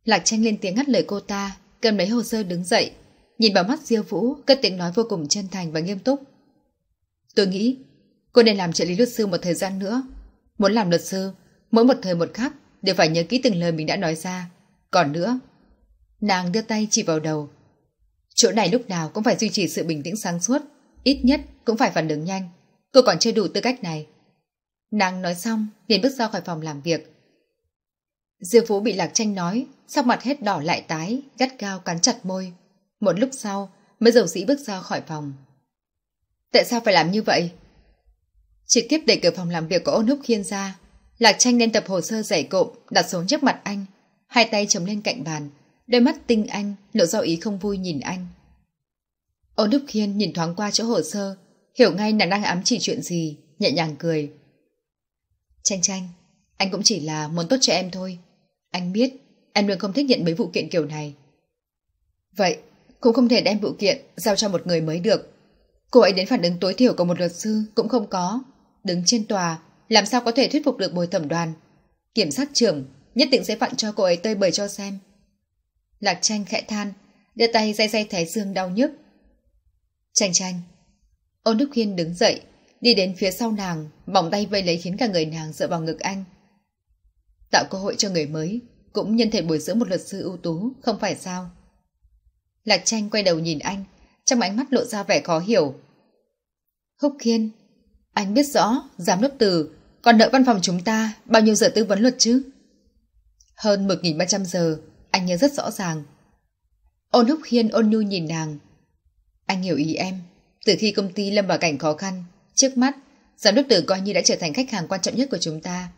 Lạc tranh lên tiếng ngắt lời cô ta, cầm lấy hồ sơ đứng dậy, nhìn vào mắt Diêu Vũ, cất tiếng nói vô cùng chân thành và nghiêm túc. Tôi nghĩ, cô nên làm trợ lý luật sư một thời gian nữa. Muốn làm luật sư, mỗi một thời một khắc đều phải nhớ kỹ từng lời mình đã nói ra. Còn nữa, nàng đưa tay chỉ vào đầu. Chỗ này lúc nào cũng phải duy trì sự bình tĩnh sáng suốt, ít nhất cũng phải phản ứng nhanh. Cô còn chưa đủ tư cách này. Nàng nói xong, liền bước ra khỏi phòng làm việc. Diêu Vũ bị Lạc Tranh nói, sắc mặt hết đỏ lại tái, gắt gao cắn chặt môi. Một lúc sau, mới dầu sĩ bước ra khỏi phòng. Tại sao phải làm như vậy? Trực tiếp đẩy cửa phòng làm việc của ôn húc khiên ra. Lạc tranh lên tập hồ sơ giày cộm, đặt xuống trước mặt anh. Hai tay chống lên cạnh bàn, đôi mắt tinh anh, lộ do ý không vui nhìn anh. Ôn húc khiên nhìn thoáng qua chỗ hồ sơ, hiểu ngay nàng đang ám chỉ chuyện gì, nhẹ nhàng cười. Tranh tranh, anh cũng chỉ là muốn tốt cho em thôi. Anh biết Em luôn không thích nhận mấy vụ kiện kiểu này. Vậy, cũng không thể đem vụ kiện giao cho một người mới được. Cô ấy đến phản ứng tối thiểu của một luật sư cũng không có. Đứng trên tòa, làm sao có thể thuyết phục được bồi thẩm đoàn. Kiểm sát trưởng nhất định sẽ vặn cho cô ấy tơi bời cho xem. Lạc tranh khẽ than, đưa tay day day thái dương đau nhức. Tranh tranh. Ôn Đức Hiên đứng dậy, đi đến phía sau nàng, vòng tay vây lấy khiến cả người nàng dựa vào ngực anh. Tạo cơ hội cho người mới, cũng nhân thể bồi dưỡng một luật sư ưu tú, không phải sao? Lạc tranh quay đầu nhìn anh, trong ánh mắt lộ ra vẻ khó hiểu. Húc Khiên, anh biết rõ, giám đốc từ, còn nợ văn phòng chúng ta bao nhiêu giờ tư vấn luật chứ? Hơn 1.300 giờ, anh nhớ rất rõ ràng. Ôn Húc Khiên ôn nhu nhìn nàng. Anh hiểu ý em, từ khi công ty lâm vào cảnh khó khăn, trước mắt, giám đốc từ coi như đã trở thành khách hàng quan trọng nhất của chúng ta.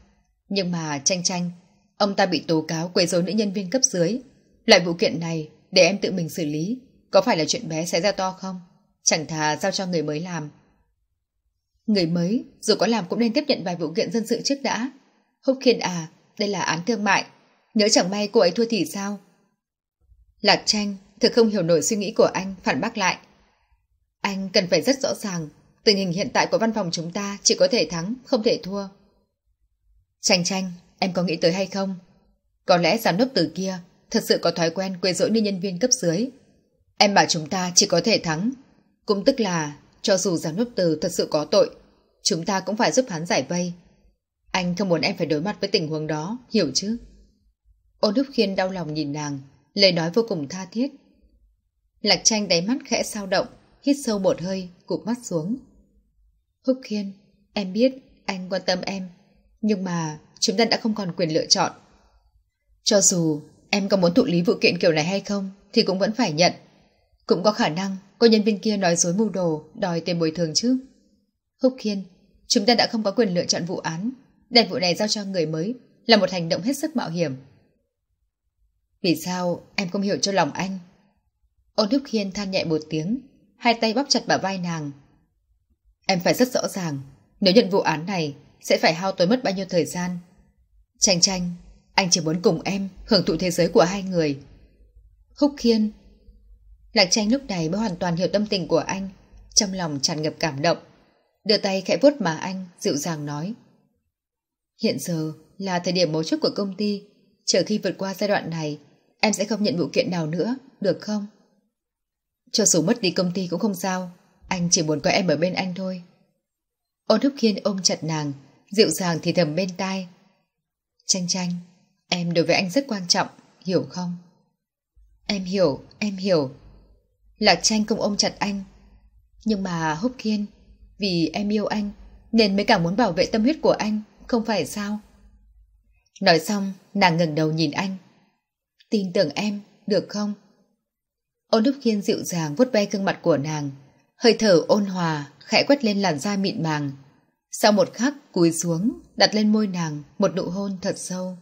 Nhưng mà tranh tranh Ông ta bị tố cáo quấy rối nữ nhân viên cấp dưới. Loại vụ kiện này để em tự mình xử lý. Có phải là chuyện bé sẽ ra to không? Chẳng thà giao cho người mới làm. Người mới, dù có làm cũng nên tiếp nhận vài vụ kiện dân sự trước đã. Húc Khiên à, đây là án thương mại. Nhớ chẳng may cô ấy thua thì sao? Lạc tranh, thực không hiểu nổi suy nghĩ của anh, phản bác lại. Anh cần phải rất rõ ràng, tình hình hiện tại của văn phòng chúng ta chỉ có thể thắng, không thể thua. Tranh tranh, Em có nghĩ tới hay không? Có lẽ giám đốc từ kia thật sự có thói quen quấy dỗi như nhân viên cấp dưới. Em bảo chúng ta chỉ có thể thắng. Cũng tức là cho dù giám đốc từ thật sự có tội, chúng ta cũng phải giúp hắn giải vây. Anh không muốn em phải đối mặt với tình huống đó, hiểu chứ? Ôn Đức Khiên đau lòng nhìn nàng, lời nói vô cùng tha thiết. Lạc tranh đáy mắt khẽ sao động, hít sâu một hơi, cụp mắt xuống. Húc Khiên, em biết anh quan tâm em, nhưng mà chúng ta đã không còn quyền lựa chọn. Cho dù em có muốn thụ lý vụ kiện kiểu này hay không thì cũng vẫn phải nhận. Cũng có khả năng cô nhân viên kia nói dối mưu đồ đòi tiền bồi thường chứ. Húc Khiên, chúng ta đã không có quyền lựa chọn vụ án. Đèn vụ này giao cho người mới là một hành động hết sức mạo hiểm. Vì sao em không hiểu cho lòng anh? Ôn Húc Khiên than nhẹ một tiếng, hai tay bóp chặt bả vai nàng. Em phải rất rõ ràng, nếu nhận vụ án này sẽ phải hao tôi mất bao nhiêu thời gian. Tranh tranh, anh chỉ muốn cùng em hưởng thụ thế giới của hai người. Húc khiên. Lạc tranh lúc này mới hoàn toàn hiểu tâm tình của anh, trong lòng tràn ngập cảm động. Đưa tay khẽ vuốt má anh, dịu dàng nói. Hiện giờ là thời điểm mấu chốt của công ty, chờ khi vượt qua giai đoạn này, em sẽ không nhận vụ kiện nào nữa, được không? Cho dù mất đi công ty cũng không sao, anh chỉ muốn có em ở bên anh thôi. Ôn Húc Khiên ôm chặt nàng, dịu dàng thì thầm bên tai. Tranh tranh, em đối với anh rất quan trọng, hiểu không? Em hiểu, em hiểu. Lạc tranh không ôm chặt anh. Nhưng mà Húc Kiên, vì em yêu anh, nên mới càng muốn bảo vệ tâm huyết của anh, không phải sao? Nói xong, nàng ngẩng đầu nhìn anh. Tin tưởng em, được không? Ôn Đức Kiên dịu dàng vuốt ve gương mặt của nàng, hơi thở ôn hòa, khẽ quét lên làn da mịn màng, sau một khắc cúi xuống, đặt lên môi nàng một nụ hôn thật sâu.